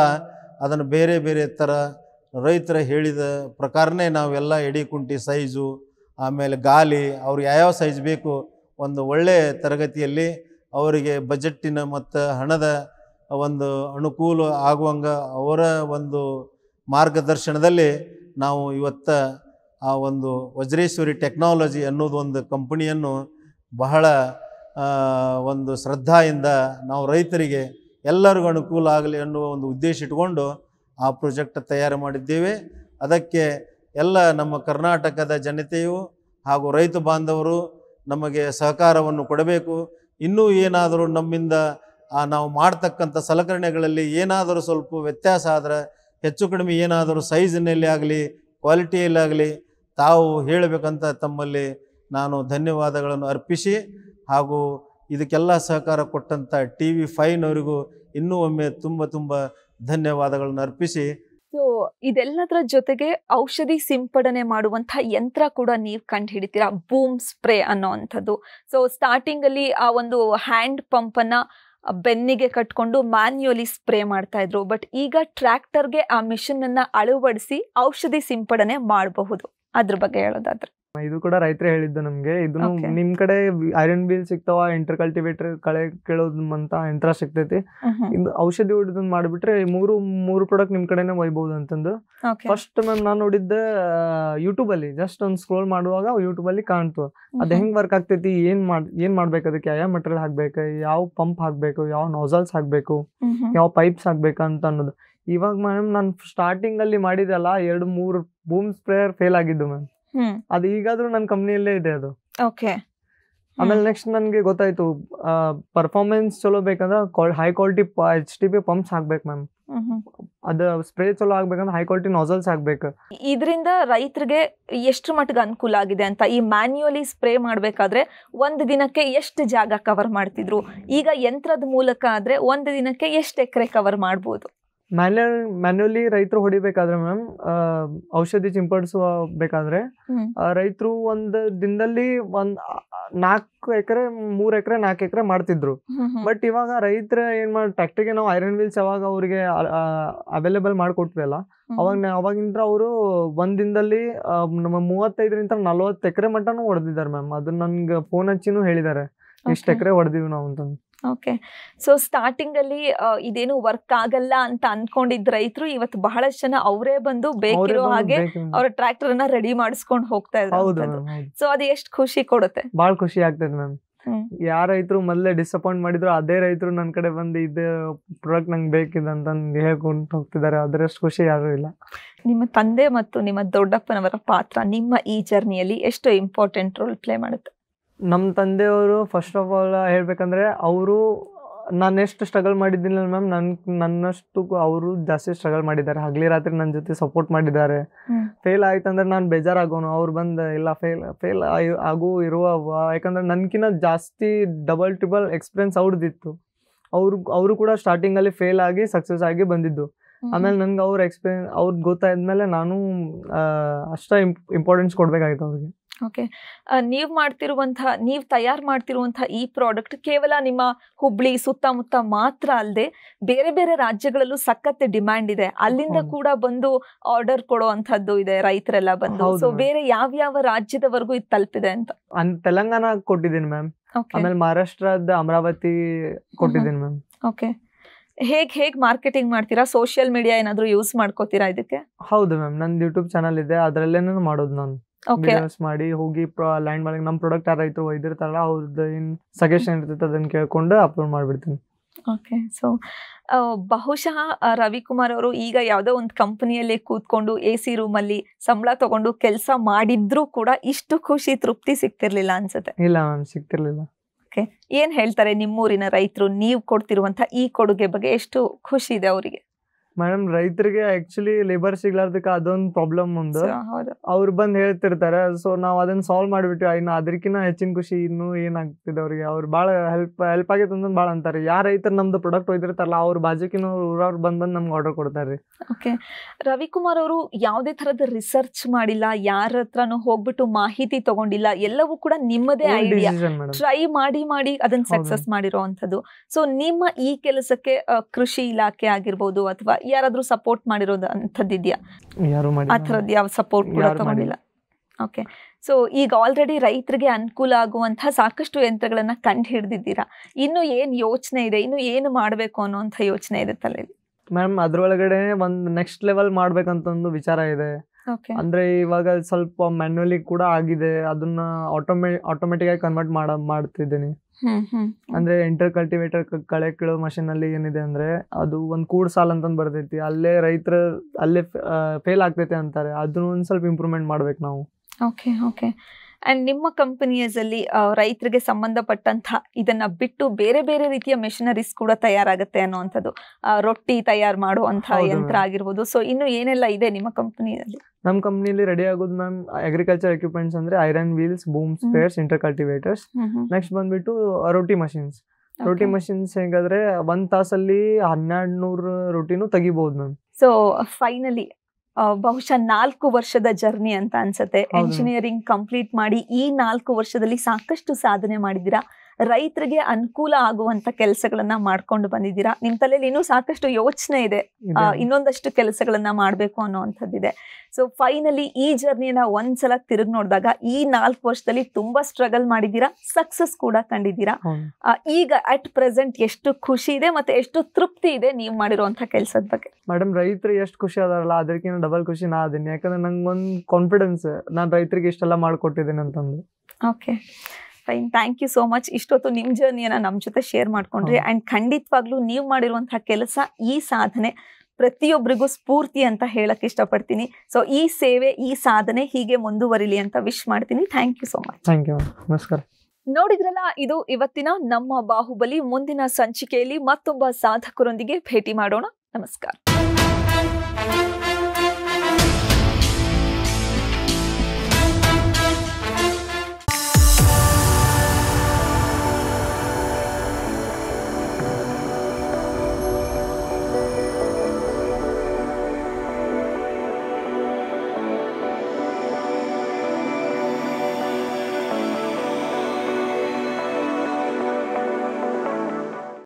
ಅದನ್ನು ಬೇರೆ ಬೇರೆ ಥರ ರೈತರ ಹೇಳಿದ ಪ್ರಕಾರನೇ ನಾವೆಲ್ಲ ಎಡಿ ಕುಂಟಿ ಸೈಜು ಆಮೇಲೆ ಗಾಲಿ ಅವ್ರಿಗೆ ಯಾವ್ಯಾವ ಸೈಜ್ ಬೇಕು ಒಂದು ಒಳ್ಳೆಯ ತರಗತಿಯಲ್ಲಿ ಅವರಿಗೆ ಬಜೆಟ್ಟಿನ ಮತ್ತು ಹಣದ ಒಂದು ಅನುಕೂಲ ಆಗುವಂಗ ಅವರ ಒಂದು ಮಾರ್ಗದರ್ಶನದಲ್ಲಿ ನಾವು ಇವತ್ತ ಆ ಒಂದು ವಜ್ರೇಶ್ವರಿ ಟೆಕ್ನಾಲಜಿ ಅನ್ನೋದು ಒಂದು ಕಂಪನಿಯನ್ನು ಬಹಳ ಒಂದು ಶ್ರದ್ಧೆಯಿಂದ ನಾವು ರೈತರಿಗೆ ಎಲ್ಲರಿಗೂ ಅನುಕೂಲ ಆಗಲಿ ಅನ್ನುವ ಒಂದು ಉದ್ದೇಶ ಇಟ್ಕೊಂಡು ಆ ಪ್ರಾಜೆಕ್ಟ್ ತಯಾರು ಮಾಡಿದ್ದೇವೆ ಅದಕ್ಕೆ ಎಲ್ಲ ನಮ್ಮ ಕರ್ನಾಟಕದ ಜನತೆಯು ಹಾಗೂ ರೈತ ಬಾಂಧವರು ನಮಗೆ ಸಹಕಾರವನ್ನು ಕೊಡಬೇಕು ಇನ್ನೂ ಏನಾದರೂ ನಮ್ಮಿಂದ ನಾವು ಮಾಡ್ತಕ್ಕಂಥ ಸಲಕರಣೆಗಳಲ್ಲಿ ಏನಾದರೂ ಸ್ವಲ್ಪ ವ್ಯತ್ಯಾಸ ಆದರೆ ಹೆಚ್ಚು ಕಡಿಮೆ ಏನಾದರೂ ಸೈಜಿನಲ್ಲಿ ಆಗಲಿ ಆಗಲಿ ತಾವು ಹೇಳಬೇಕಂತ ತಮ್ಮಲ್ಲಿ ನಾನು ಧನ್ಯವಾದಗಳನ್ನು ಅರ್ಪಿಸಿ ಹಾಗೂ ಇದಕ್ಕೆಲ್ಲ ಸಹಕಾರ ಕೊಟ್ಟಂಥ ಟಿ ವಿ ಫೈವ್ನವರಿಗೂ ಇನ್ನೂ ಒಮ್ಮೆ ತುಂಬ ತುಂಬ ಧನ್ಯವಾದಗಳನ್ನು ಅರ್ಪಿಸಿ ಸೊ ಇದೆಲ್ಲದರ ಜೊತೆಗೆ ಔಷಧಿ ಸಿಂಪಡಣೆ ಮಾಡುವಂಥ ಯಂತ್ರ ಕೂಡ ನೀವು ಕಂಡು ಹಿಡಿತೀರಾ ಬೂಮ್ ಸ್ಪ್ರೇ ಅನ್ನೋ ಅಂಥದ್ದು ಸೊ ಸ್ಟಾರ್ಟಿಂಗಲ್ಲಿ ಆ ಒಂದು ಹ್ಯಾಂಡ್ ಪಂಪನ್ನು ಬೆನ್ನಿಗೆ ಕಟ್ಕೊಂಡು ಮ್ಯಾನ್ಯುಯಲಿ ಸ್ಪ್ರೇ ಮಾಡ್ತಾ ಇದ್ರು ಬಟ್ ಈಗ ಟ್ರ್ಯಾಕ್ಟರ್ಗೆ ಆ ಮಿಷನ್ ಅಳವಡಿಸಿ ಔಷಧಿ ಸಿಂಪಡಣೆ ಮಾಡಬಹುದು ಅದ್ರ ಬಗ್ಗೆ ಹೇಳೋದಾದ್ರೆ ಇದು ಕೂಡ ರೈತರೇ ಹೇಳಿದ್ದು ನಮ್ಗೆ ಇದು ನಿಮ್ ಕಡೆ ಐರನ್ ಬೀಲ್ ಸಿಗ್ತಾವ ಇಂಟರ್ ಕಲ್ಟಿವೇಟರ್ ಕಳೆ ಕೇಳೋದ್ ಅಂತ ಸಿಗ್ತೈತಿ ಇದು ಔಷಧಿ ಹೊಡೆದ್ ಮಾಡ್ಬಿಟ್ರೆ ಮೂರು ಮೂರು ಪ್ರಾಡಕ್ಟ್ ನಿಮ್ ಕಡೆನೆ ಒಯ್ಬಹುದು ಅಂತಂದು ಫಸ್ಟ್ ಮ್ಯಾಮ್ ನಾನು ನೋಡಿದ್ದೆ ಯೂಟ್ಯೂಬ್ ಅಲ್ಲಿ ಜಸ್ಟ್ ಒಂದ್ ಸ್ಕ್ರೋಲ್ ಮಾಡುವಾಗ ಯೂಟ್ಯೂಬ್ ಅಲ್ಲಿ ಕಾಣ್ತು ಅದ್ ಹೆಂಗ್ ವರ್ಕ್ ಆಗ್ತೈತಿ ಏನ್ ಮಾಡ್ ಏನ್ ಮಾಡ್ಬೇಕು ಅದಕ್ಕೆ ಯಾವ ಮೆಟೀರಿಯಲ್ ಹಾಕ್ಬೇಕು ಯಾವ ಪಂಪ್ ಹಾಕ್ಬೇಕು ಯಾವ ನೋಸಲ್ಸ್ ಹಾಕ್ಬೇಕು ಯಾವ ಪೈಪ್ಸ್ ಹಾಕ್ಬೇಕು ಅಂತ ಅನ್ನೋದು ಇವಾಗ ಮ್ಯಾಮ್ ನಾನು ಸ್ಟಾರ್ಟಿಂಗ್ ಅಲ್ಲಿ ಮಾಡಿದಲ್ಲ ಎರಡು ಮೂರು ಬೂಮ್ ಸ್ಪ್ರೇಯರ್ ಫೇಲ್ ಆಗಿದ್ದು ಮ್ಯಾಮ್ ಅದು ಈಗಾದ್ರೂ ನನ್ನ ಕಂಪ್ನಿಯಲ್ಲೇ ಇದೆ ಅದು ಓಕೆ ಆಮೇಲೆ ನೆಕ್ಸ್ಟ್ ನನಗೆ ಗೊತ್ತಾಯ್ತು ಪರ್ಫಾರ್ಮೆನ್ಸ್ ಚಲೋ ಬೇಕಂದ್ರೆ high quality H T P pumps ಹಾಕ್ಬೇಕು ಮ್ಯಾಮ್ ಅದ ಸ್ಪ್ರೇ ಚಲೋ ಆಗ್ಬೇಕಂದ್ರೆ ಹೈ ಕ್ವಾಲಿಟಿ ನಾಸಲ್ಸ್ ಹಾಕ್ಬೇಕು ಇದರಿಂದ ರೈತರಿಗೆ ಎಷ್ಟು ಮಟ್ಟಿಗೆ ಅನುಕೂಲ ಆಗಿದೆ ಅಂತ ಈ ಮ್ಯಾನ್ಯುಯಲಿ ಸ್ಪ್ರೇ ಮಾಡಬೇಕಾದ್ರೆ ಒಂದು ದಿನಕ್ಕೆ ಎಷ್ಟು ಜಾಗ ಕವರ್ ಮಾಡ್ತಿದ್ರು ಈಗ ಯಂತ್ರದ ಮೂಲಕ ಆದ್ರೆ ಒಂದು ದಿನಕ್ಕೆ ಎಷ್ಟು ಎಕರೆ ಕವರ್ ಮಾಡ್ಬೋದು ಮ್ಯಾನ್ಯಲ್ ಮ್ಯಾನ್ಯಲಿ ರೈತರು ಹೊಡಿಬೇಕಾದ್ರೆ ಮ್ಯಾಮ್ ಔಷಧಿ ಸಿಂಪಡಿಸುವ ಬೇಕಾದ್ರೆ ರೈತರು ಒಂದು ದಿನದಲ್ಲಿ ಒಂದ್ ನಾಲ್ಕು ಎಕರೆ ಮೂರ್ ಎಕರೆ ನಾಲ್ಕು ಎಕರೆ ಮಾಡ್ತಿದ್ರು ಬಟ್ ಇವಾಗ ರೈತರ ಏನ್ ಮಾಡಿ ಟ್ರ್ಯಾಕ್ಟರ್ಗೆ ನಾವು ಐರನ್ ವೀಲ್ಸ್ ಯಾವಾಗ ಅವ್ರಿಗೆ ಅವೈಲೇಬಲ್ ಅಲ್ಲ ಅವಾಗ ಅವಾಗಿಂದ ಅವರು ಒಂದ್ ದಿನದಲ್ಲಿ ನಮ್ಮ ಮೂವತ್ತೈದರಿಂದ ನಲ್ವತ್ತು ಎಕರೆ ಮಟ್ಟನು ಹೊಡೆದಿದ್ದಾರೆ ಮ್ಯಾಮ್ ಅದನ್ನ ನನ್ಗೆ ಫೋನ್ ಹಚ್ಚಿನೂ ಹೇಳಿದ್ದಾರೆ ಇಷ್ಟು ಎಕರೆ ಹೊಡೆದಿವಿ ನಾವು ಅಂತಂದು ಓಕೆ ಸೊ ಸ್ಟಾರ್ಟಿಂಗಲ್ಲಿ ಇದೇನು ವರ್ಕ್ ಆಗಲ್ಲ ಅಂತ ಅನ್ಕೊಂಡಿದ್ದ ರೈತರು ಇವತ್ತು ಬಹಳಷ್ಟು ಜನ ಅವರೇ ಬಂದು ಬೇಕಿರೋ ಹಾಗೆ ಅವರ ಟ್ರ್ಯಾಕ್ಟರ್ ಅನ್ನ ರೆಡಿ ಮಾಡಿಸ್ಕೊಂಡು ಹೋಗ್ತಾ ಇದ್ದಾರೆ ಸೊ ಅದು ಎಷ್ಟು ಖುಷಿ ಕೊಡುತ್ತೆ ಬಹಳ ಖುಷಿ ಆಗ್ತದೆ ಮ್ಯಾಮ್ ಯಾರ ರೈತರು ಮೊದಲೇ ಡಿಸಪಾಯಿಂಟ್ ಮಾಡಿದ್ರು ಅದೇ ರೈತರು ನನ್ನ ಕಡೆ ಬಂದು ಇದೇ ಪ್ರಾಡಕ್ಟ್ ನಂಗೆ ಬೇಕಿದೆ ಅಂತ ಹೇಳ್ಕೊಂಡು ಹೋಗ್ತಿದ್ದಾರೆ ಅದರಷ್ಟು ಖುಷಿ ಯಾರು ಇಲ್ಲ ನಿಮ್ಮ ತಂದೆ ಮತ್ತು ನಿಮ್ಮ ದೊಡ್ಡಪ್ಪನವರ ಪಾತ್ರ ನಿಮ್ಮ ಈ ಜರ್ನಿಯಲ್ಲಿ ಎಷ್ಟು ಇಂಪಾರ್ಟೆಂಟ್ ರೋಲ್ ಪ್ಲೇ ಮಾಡುತ್ತೆ ನಮ್ಮ ತಂದೆಯವರು ಫಸ್ಟ್ ಆಫ್ ಆಲ್ ಹೇಳಬೇಕಂದ್ರೆ ಅವರು ನಾನು ಎಷ್ಟು ಸ್ಟ್ರಗಲ್ ಮಾಡಿದ್ದೀನಿ ಮ್ಯಾಮ್ ನನ್ನ ನನ್ನಷ್ಟು ಅವರು ಜಾಸ್ತಿ ಸ್ಟ್ರಗಲ್ ಮಾಡಿದ್ದಾರೆ ಹಗಲಿ ರಾತ್ರಿ ನನ್ನ ಜೊತೆ ಸಪೋರ್ಟ್ ಮಾಡಿದ್ದಾರೆ ಫೇಲ್ ಅಂದ್ರೆ ನಾನು ಬೇಜಾರಾಗೋನು ಅವ್ರು ಬಂದು ಇಲ್ಲ ಫೇಲ್ ಫೇಲ್ ಆಗು ಇರುವ ಯಾಕಂದ್ರೆ ನನ್ಕಿನ್ನ ಜಾಸ್ತಿ ಡಬಲ್ ಟ್ರಿಬಲ್ ಎಕ್ಸ್ಪೀರಿಯನ್ಸ್ ಅವ್ರದ್ದಿತ್ತು ಅವ್ರು ಅವರು ಕೂಡ ಸ್ಟಾರ್ಟಿಂಗಲ್ಲಿ ಫೇಲ್ ಆಗಿ ಸಕ್ಸಸ್ ಆಗಿ ಬಂದಿದ್ದು ಆಮೇಲೆ ನನಗೆ ಅವ್ರ ಎಕ್ಸ್ಪೀರಿಯನ್ಸ್ ಅವ್ರಿಗೆ ಗೊತ್ತಾದ್ಮೇಲೆ ನಾನು ಅಷ್ಟೇ ಇಂಪಾರ್ಟೆನ್ಸ್ ಕೊಡಬೇಕಾಗಿತ್ತು ಅವ್ರಿಗೆ ಓಕೆ ನೀವು ಮಾಡ್ತಿರುವಂತಹ ನೀವು ತಯಾರು ಮಾಡ್ತಿರುವಂತಹ ಈ ಪ್ರಾಡಕ್ಟ್ ಕೇವಲ ನಿಮ್ಮ ಹುಬ್ಳಿ ಸುತ್ತಮುತ್ತ ಮಾತ್ರ ಅಲ್ಲದೆ ಬೇರೆ ಬೇರೆ ರಾಜ್ಯಗಳಲ್ಲೂ ಸಖತ್ ಡಿಮ್ಯಾಂಡ್ ಇದೆ ಅಲ್ಲಿಂದ ಕೂಡ ಬಂದು ಆರ್ಡರ್ ಕೊಡೋ ಅಂಥದ್ದು ಇದೆ ರೈತರೆಲ್ಲ ಬಂದು ಸೊ ಬೇರೆ ಯಾವ ಯಾವ ರಾಜ್ಯದವರೆಗೂ ಇದು ತಲುಪಿದೆ ಅಂತ ತೆಲಂಗಾಣ ಕೊಟ್ಟಿದ್ದೀನಿ ಮ್ಯಾಮ್ ಆಮೇಲೆ ಮಹಾರಾಷ್ಟ್ರದ ಅಮರಾವತಿ ಕೊಟ್ಟಿದ್ದೀನಿ ಮ್ಯಾಮ್ ಓಕೆ ಹೇಗೆ ಹೇಗೆ ಮಾರ್ಕೆಟಿಂಗ್ ಮಾಡ್ತೀರಾ ಸೋಷಿಯಲ್ ಮೀಡಿಯಾ ಏನಾದರೂ ಯೂಸ್ ಮಾಡ್ಕೋತೀರಾ ಇದಕ್ಕೆ ಹೌದು ಮ್ಯಾಮ್ ನಂದು ಯೂಟ್ಯೂಬ್ ಚಾನಲ್ ಇದೆ ಅದರಲ್ಲೇನೂ ಮಾಡೋದು ನಾನು ಬಿಸ್ನೆಸ್ ಮಾಡಿ ಹೋಗಿ ಲ್ಯಾಂಡ್ ಮಾಡಿ ನಮ್ ಪ್ರಾಡಕ್ಟ್ ಯಾರಾಯ್ತು ಒಯ್ದಿರ್ತಾರಲ್ಲ ಅವ್ರದ್ದು ಏನ್ ಸಜೆಷನ್ ಇರ್ತೈತೆ ಅದನ್ನ ಕೇಳ್ಕೊಂಡು ಅಪ್ಲೋಡ್ ಮಾಡ್ಬಿಡ್ತೀನಿ ಓಕೆ ಸೊ ಬಹುಶಃ ರವಿಕುಮಾರ್ ಅವರು ಈಗ ಯಾವುದೋ ಒಂದು ಕಂಪನಿಯಲ್ಲಿ ಕೂತ್ಕೊಂಡು ಎ ಸಿ ರೂಮಲ್ಲಿ ಸಂಬಳ ತಗೊಂಡು ಕೆಲಸ ಮಾಡಿದ್ರು ಕೂಡ ಇಷ್ಟು ಖುಷಿ ತೃಪ್ತಿ ಸಿಗ್ತಿರ್ಲಿಲ್ಲ ಅನ್ಸುತ್ತೆ ಇಲ್ಲ ಮ್ಯಾಮ್ ಸಿಗ್ತಿರ್ಲಿಲ್ಲ ಓಕೆ ಏನು ಹೇಳ್ತಾರೆ ನಿಮ್ಮೂರಿನ ರೈತರು ನೀವು ಕೊಡ್ತಿರುವಂಥ ಈ ಕೊಡುಗೆ ಬಗ್ಗೆ ಎಷ್ಟು ಖುಷಿ ಇದೆ ಅವರಿಗೆ ಮೇಡಮ್ ರೈತರಿಗೆ ಆಕ್ಚುಲಿ ಲೇಬರ್ ಸಿಗ್ಲಾರ್ದಕ್ಕೆ ಅದೊಂದು ಪ್ರಾಬ್ಲಮ್ ಒಂದು ಅವ್ರು ಬಂದ್ ಹೇಳ್ತಿರ್ತಾರೆ ಸೊ ನಾವ್ ಅದನ್ನ ಸಾಲ್ವ್ ಮಾಡ್ಬಿಟ್ಟು ಇನ್ನು ಅದಕ್ಕಿಂತ ಹೆಚ್ಚಿನ ಖುಷಿ ಇನ್ನು ಏನಾಗ್ತಿದೆ ಅವ್ರಿಗೆ ಅವ್ರು ಭಾಳ ಹೆಲ್ಪ್ ಹೆಲ್ಪ್ ಆಗೈತೆ ಅಂದ್ರೆ ಭಾಳ ಅಂತಾರೆ ಯಾರ ರೈತರ ನಮ್ದು ಪ್ರಾಡಕ್ಟ್ ಒಯ್ದಿರ್ತಾರಲ್ಲ ಅವ್ರ ಬಾಜುಕಿನ ಊರವ್ರು ಬಂದ್ ಬಂದ್ ನಮ್ಗೆ ಆರ್ಡರ್ ಕೊಡ್ತಾರೆ ಓಕೆ ರವಿಕುಮಾರ್ ಅವರು ಯಾವುದೇ ತರದ ರಿಸರ್ಚ್ ಮಾಡಿಲ್ಲ ಯಾರ ಹತ್ರನೂ ಹೋಗ್ಬಿಟ್ಟು ಮಾಹಿತಿ ತಗೊಂಡಿಲ್ಲ ಎಲ್ಲವೂ ಕೂಡ ನಿಮ್ಮದೇ ಐಡಿಯಾ ಟ್ರೈ ಮಾಡಿ ಮಾಡಿ ಅದನ್ನ ಸಕ್ಸಸ್ ಮಾಡಿರೋ ಅಂಥದ್ದು ಸೊ ನಿಮ್ಮ ಈ ಕೆಲಸಕ್ಕೆ ಕೃಷಿ ಇಲಾಖೆ ಆಗಿರ್ಬೋದು ಅಥವಾ ಯಾರಾದ್ರೂ ಸಪೋರ್ಟ್ ಮಾಡಿರೋದು ಅಂತದ್ದು ಆ ಥರದ್ದು ಯಾವ ಸಪೋರ್ಟ್ ಕೂಡ ತಗೊಂಡಿಲ್ಲ ಓಕೆ ಸೊ ಈಗ ಆಲ್ರೆಡಿ ರೈತರಿಗೆ ಅನುಕೂಲ ಆಗುವಂತಹ ಸಾಕಷ್ಟು ಯಂತ್ರಗಳನ್ನ ಕಂಡು ಹಿಡಿದಿದ್ದೀರಾ ಇನ್ನು ಏನು ಯೋಚನೆ ಇದೆ ಇನ್ನು ಏನು ಮಾಡಬೇಕು ಅನ್ನೋಂಥ ಯೋಚನೆ ಇದೆ ತಲೆಯಲ್ಲಿ ಮ್ಯಾಮ್ ಅದ್ರೊಳಗಡೆ ಒಂದು ನೆಕ್ಸ್ಟ್ ಲೆವೆಲ್ ಮಾಡ್ಬೇಕಂತ ಒಂದು ವಿಚಾರ ಇದೆ ಅಂದ್ರೆ ಇವಾಗ ಸ್ವಲ್ಪ ಮ್ಯಾನ್ಯಲಿ ಕೂಡ ಆಗಿದೆ ಅದನ್ನ ಆಟೋಮೆಟಿಕ್ ಆಗಿ ಕನ್ವರ್ಟ್ ಮಾಡ ಮಾಡ್ತಿದ್ದೀನಿ ಅಂದ್ರೆ ಇಂಟರ್ ಕಲ್ಟಿವೇಟರ್ ಕಳೆ ಕೀಳೋ ಮಷೀನ್ ಅಲ್ಲಿ ಏನಿದೆ ಅಂದ್ರೆ ಅದು ಒಂದ್ ಕೂಡ ಸಾಲ ಅಂತ ಬರ್ತೈತಿ ಅಲ್ಲೇ ರೈತರ ಅಲ್ಲೇ ಫೇಲ್ ಆಗ್ತೈತೆ ಅಂತಾರೆ ಅದನ್ನ ಒಂದ್ ಸ್ವಲ್ಪ ಇಂಪ್ರೂವ್ಮೆಂಟ್ ಮಾಡ್ಬೇಕು ನಾವು ಓಕೆ ಓಕೆ ಅಂಡ್ ನಿಮ್ಮ ಕಂಪನೀಸ್ ಅಲ್ಲಿ ರೈತರಿಗೆ ಸಂಬಂಧಪಟ್ಟಂತ ಇದನ್ನ ಬಿಟ್ಟು ಬೇರೆ ಬೇರೆ ರೀತಿಯ ಮೆಷಿನರೀಸ್ ಕೂಡ ತಯಾರಾಗುತ್ತೆ ಅನ್ನುವಂಥದ್ದು ರೊಟ್ಟಿ ತಯಾರು ಮಾಡುವಂತಹ ಯಂತ್ರ ಆಗಿರ್ಬೋದು ಸೊ ಇನ್ನು ಏನೆಲ್ಲ ಇದೆ ನಿಮ್ಮ ಕಂಪನಿಯಲ್ಲಿ ನಮ್ಮ ಕಂಪ್ನಿಯಲ್ಲಿ ರೆಡಿ ಆಗೋದು ಮ್ಯಾಮ್ ಅಗ್ರಿಕಲ್ಚರ್ ಎಕ್ವಿಪ್ಮೆಂಟ್ಸ್ ಅಂದ್ರೆ iron wheels boom spares inter cultivators next ಬಂದ್ಬಿಟ್ಟು ರೊಟ್ಟಿ ಮಷಿನ್ಸ್ ರೊಟ್ಟಿ ಮಷಿನ್ಸ್ ಹೆಂಗಾದ್ರೆ ಒಂದ್ ತಾಸಲ್ಲಿ ಹನ್ನೆರಡು ನೂರು ರೊಟ್ಟಿನೂ ತೆಗಿಬಹುದು ಮ್ಯಾಮ್ ಸೊ ಫೈನಲಿ ಬಹುಶಃ ನಾಲ್ಕು ವರ್ಷದ ಜರ್ನಿ ಅಂತ ಅನ್ಸುತ್ತೆ ಎಂಜಿನಿಯರಿಂಗ್ ಕಂಪ್ಲೀಟ್ ಮಾಡಿ ಈ ನಾಲ್ಕು ವರ್ಷದಲ್ಲಿ ಸಾಕಷ್ಟು ಸಾಧನೆ ಮಾಡಿದ್ದೀರಾ ರೈತರಿಗೆ ಅನುಕೂಲ ಆಗುವಂತ ಕೆಲಸಗಳನ್ನ ಮಾಡ್ಕೊಂಡು ಬಂದಿದ್ದೀರಾ ನಿಮ್ ತಲೆಯಲ್ಲಿ ಇನ್ನೂ ಸಾಕಷ್ಟು ಯೋಚನೆ ಇದೆ ಇನ್ನೊಂದಷ್ಟು ಕೆಲಸಗಳನ್ನ ಮಾಡ್ಬೇಕು ಅನ್ನೋವಂಥದ್ದಿದೆ ಸೊ ಫೈನಲಿ ಈ ಜರ್ನಿನ ಒಂದ್ಸಲ ತಿರುಗಿ ನೋಡಿದಾಗ ಈ ನಾಲ್ಕು ವರ್ಷದಲ್ಲಿ ತುಂಬಾ ಸ್ಟ್ರಗಲ್ ಮಾಡಿದ್ದೀರಾ ಸಕ್ಸಸ್ ಕೂಡ ಕಂಡಿದ್ದೀರಾ ಈಗ ಅಟ್ ಪ್ರೆಸೆಂಟ್ ಎಷ್ಟು ಖುಷಿ ಇದೆ ಮತ್ತೆ ಎಷ್ಟು ತೃಪ್ತಿ ಇದೆ ನೀವು ಮಾಡಿರುವಂತ ಕೆಲಸದ ಬಗ್ಗೆ ಮೇಡಮ್ ರೈತರು ಎಷ್ಟು ಖುಷಿ ಅದಾರಲ್ಲ ಅದಕ್ಕಿಂತ ಡಬಲ್ ಖುಷಿ ನಾ ಅದನ್ನ ಯಾಕಂದ್ರೆ ನಂಗೊಂದು ಕಾನ್ಫಿಡೆನ್ಸ್ ನಾನು ರೈತರಿಗೆ ಇಷ್ಟೆಲ್ಲ ಮಾಡ್ಕೊಟ್ಟಿದ್ದೀನಿ ಅಂತಂದು okay time thank you so much ಇಷ್ಟೊತ್ತು ನಿಮ್ಮ ಜರ್ನಿಯನ್ನು ನಮ್ಮ ಜೊತೆ ಶೇರ್ ಮಾಡ್ಕೊಂಡ್ರಿ ಆ್ಯಂಡ್ ಖಂಡಿತವಾಗ್ಲೂ ನೀವು ಮಾಡಿರುವಂತಹ ಕೆಲಸ ಈ ಸಾಧನೆ ಪ್ರತಿಯೊಬ್ಬರಿಗೂ ಸ್ಫೂರ್ತಿ ಅಂತ ಹೇಳಕ್ ಇಷ್ಟಪಡ್ತೀನಿ ಸೊ ಈ ಸೇವೆ ಈ ಸಾಧನೆ ಹೀಗೆ ಮುಂದುವರಿಲಿ ಅಂತ ವಿಶ್ ಮಾಡ್ತೀನಿ thank you so much thank you ನಮಸ್ಕಾರ ನೋಡಿದ್ರಲ್ಲ ಇದು ಇವತ್ತಿನ ನಮ್ಮ ಬಾಹುಬಲಿ ಮುಂದಿನ ಸಂಚಿಕೆಯಲ್ಲಿ ಮತ್ತೊಬ್ಬ ಸಾಧಕರೊಂದಿಗೆ ಭೇಟಿ ಮಾಡೋಣ ನಮಸ್ಕಾರ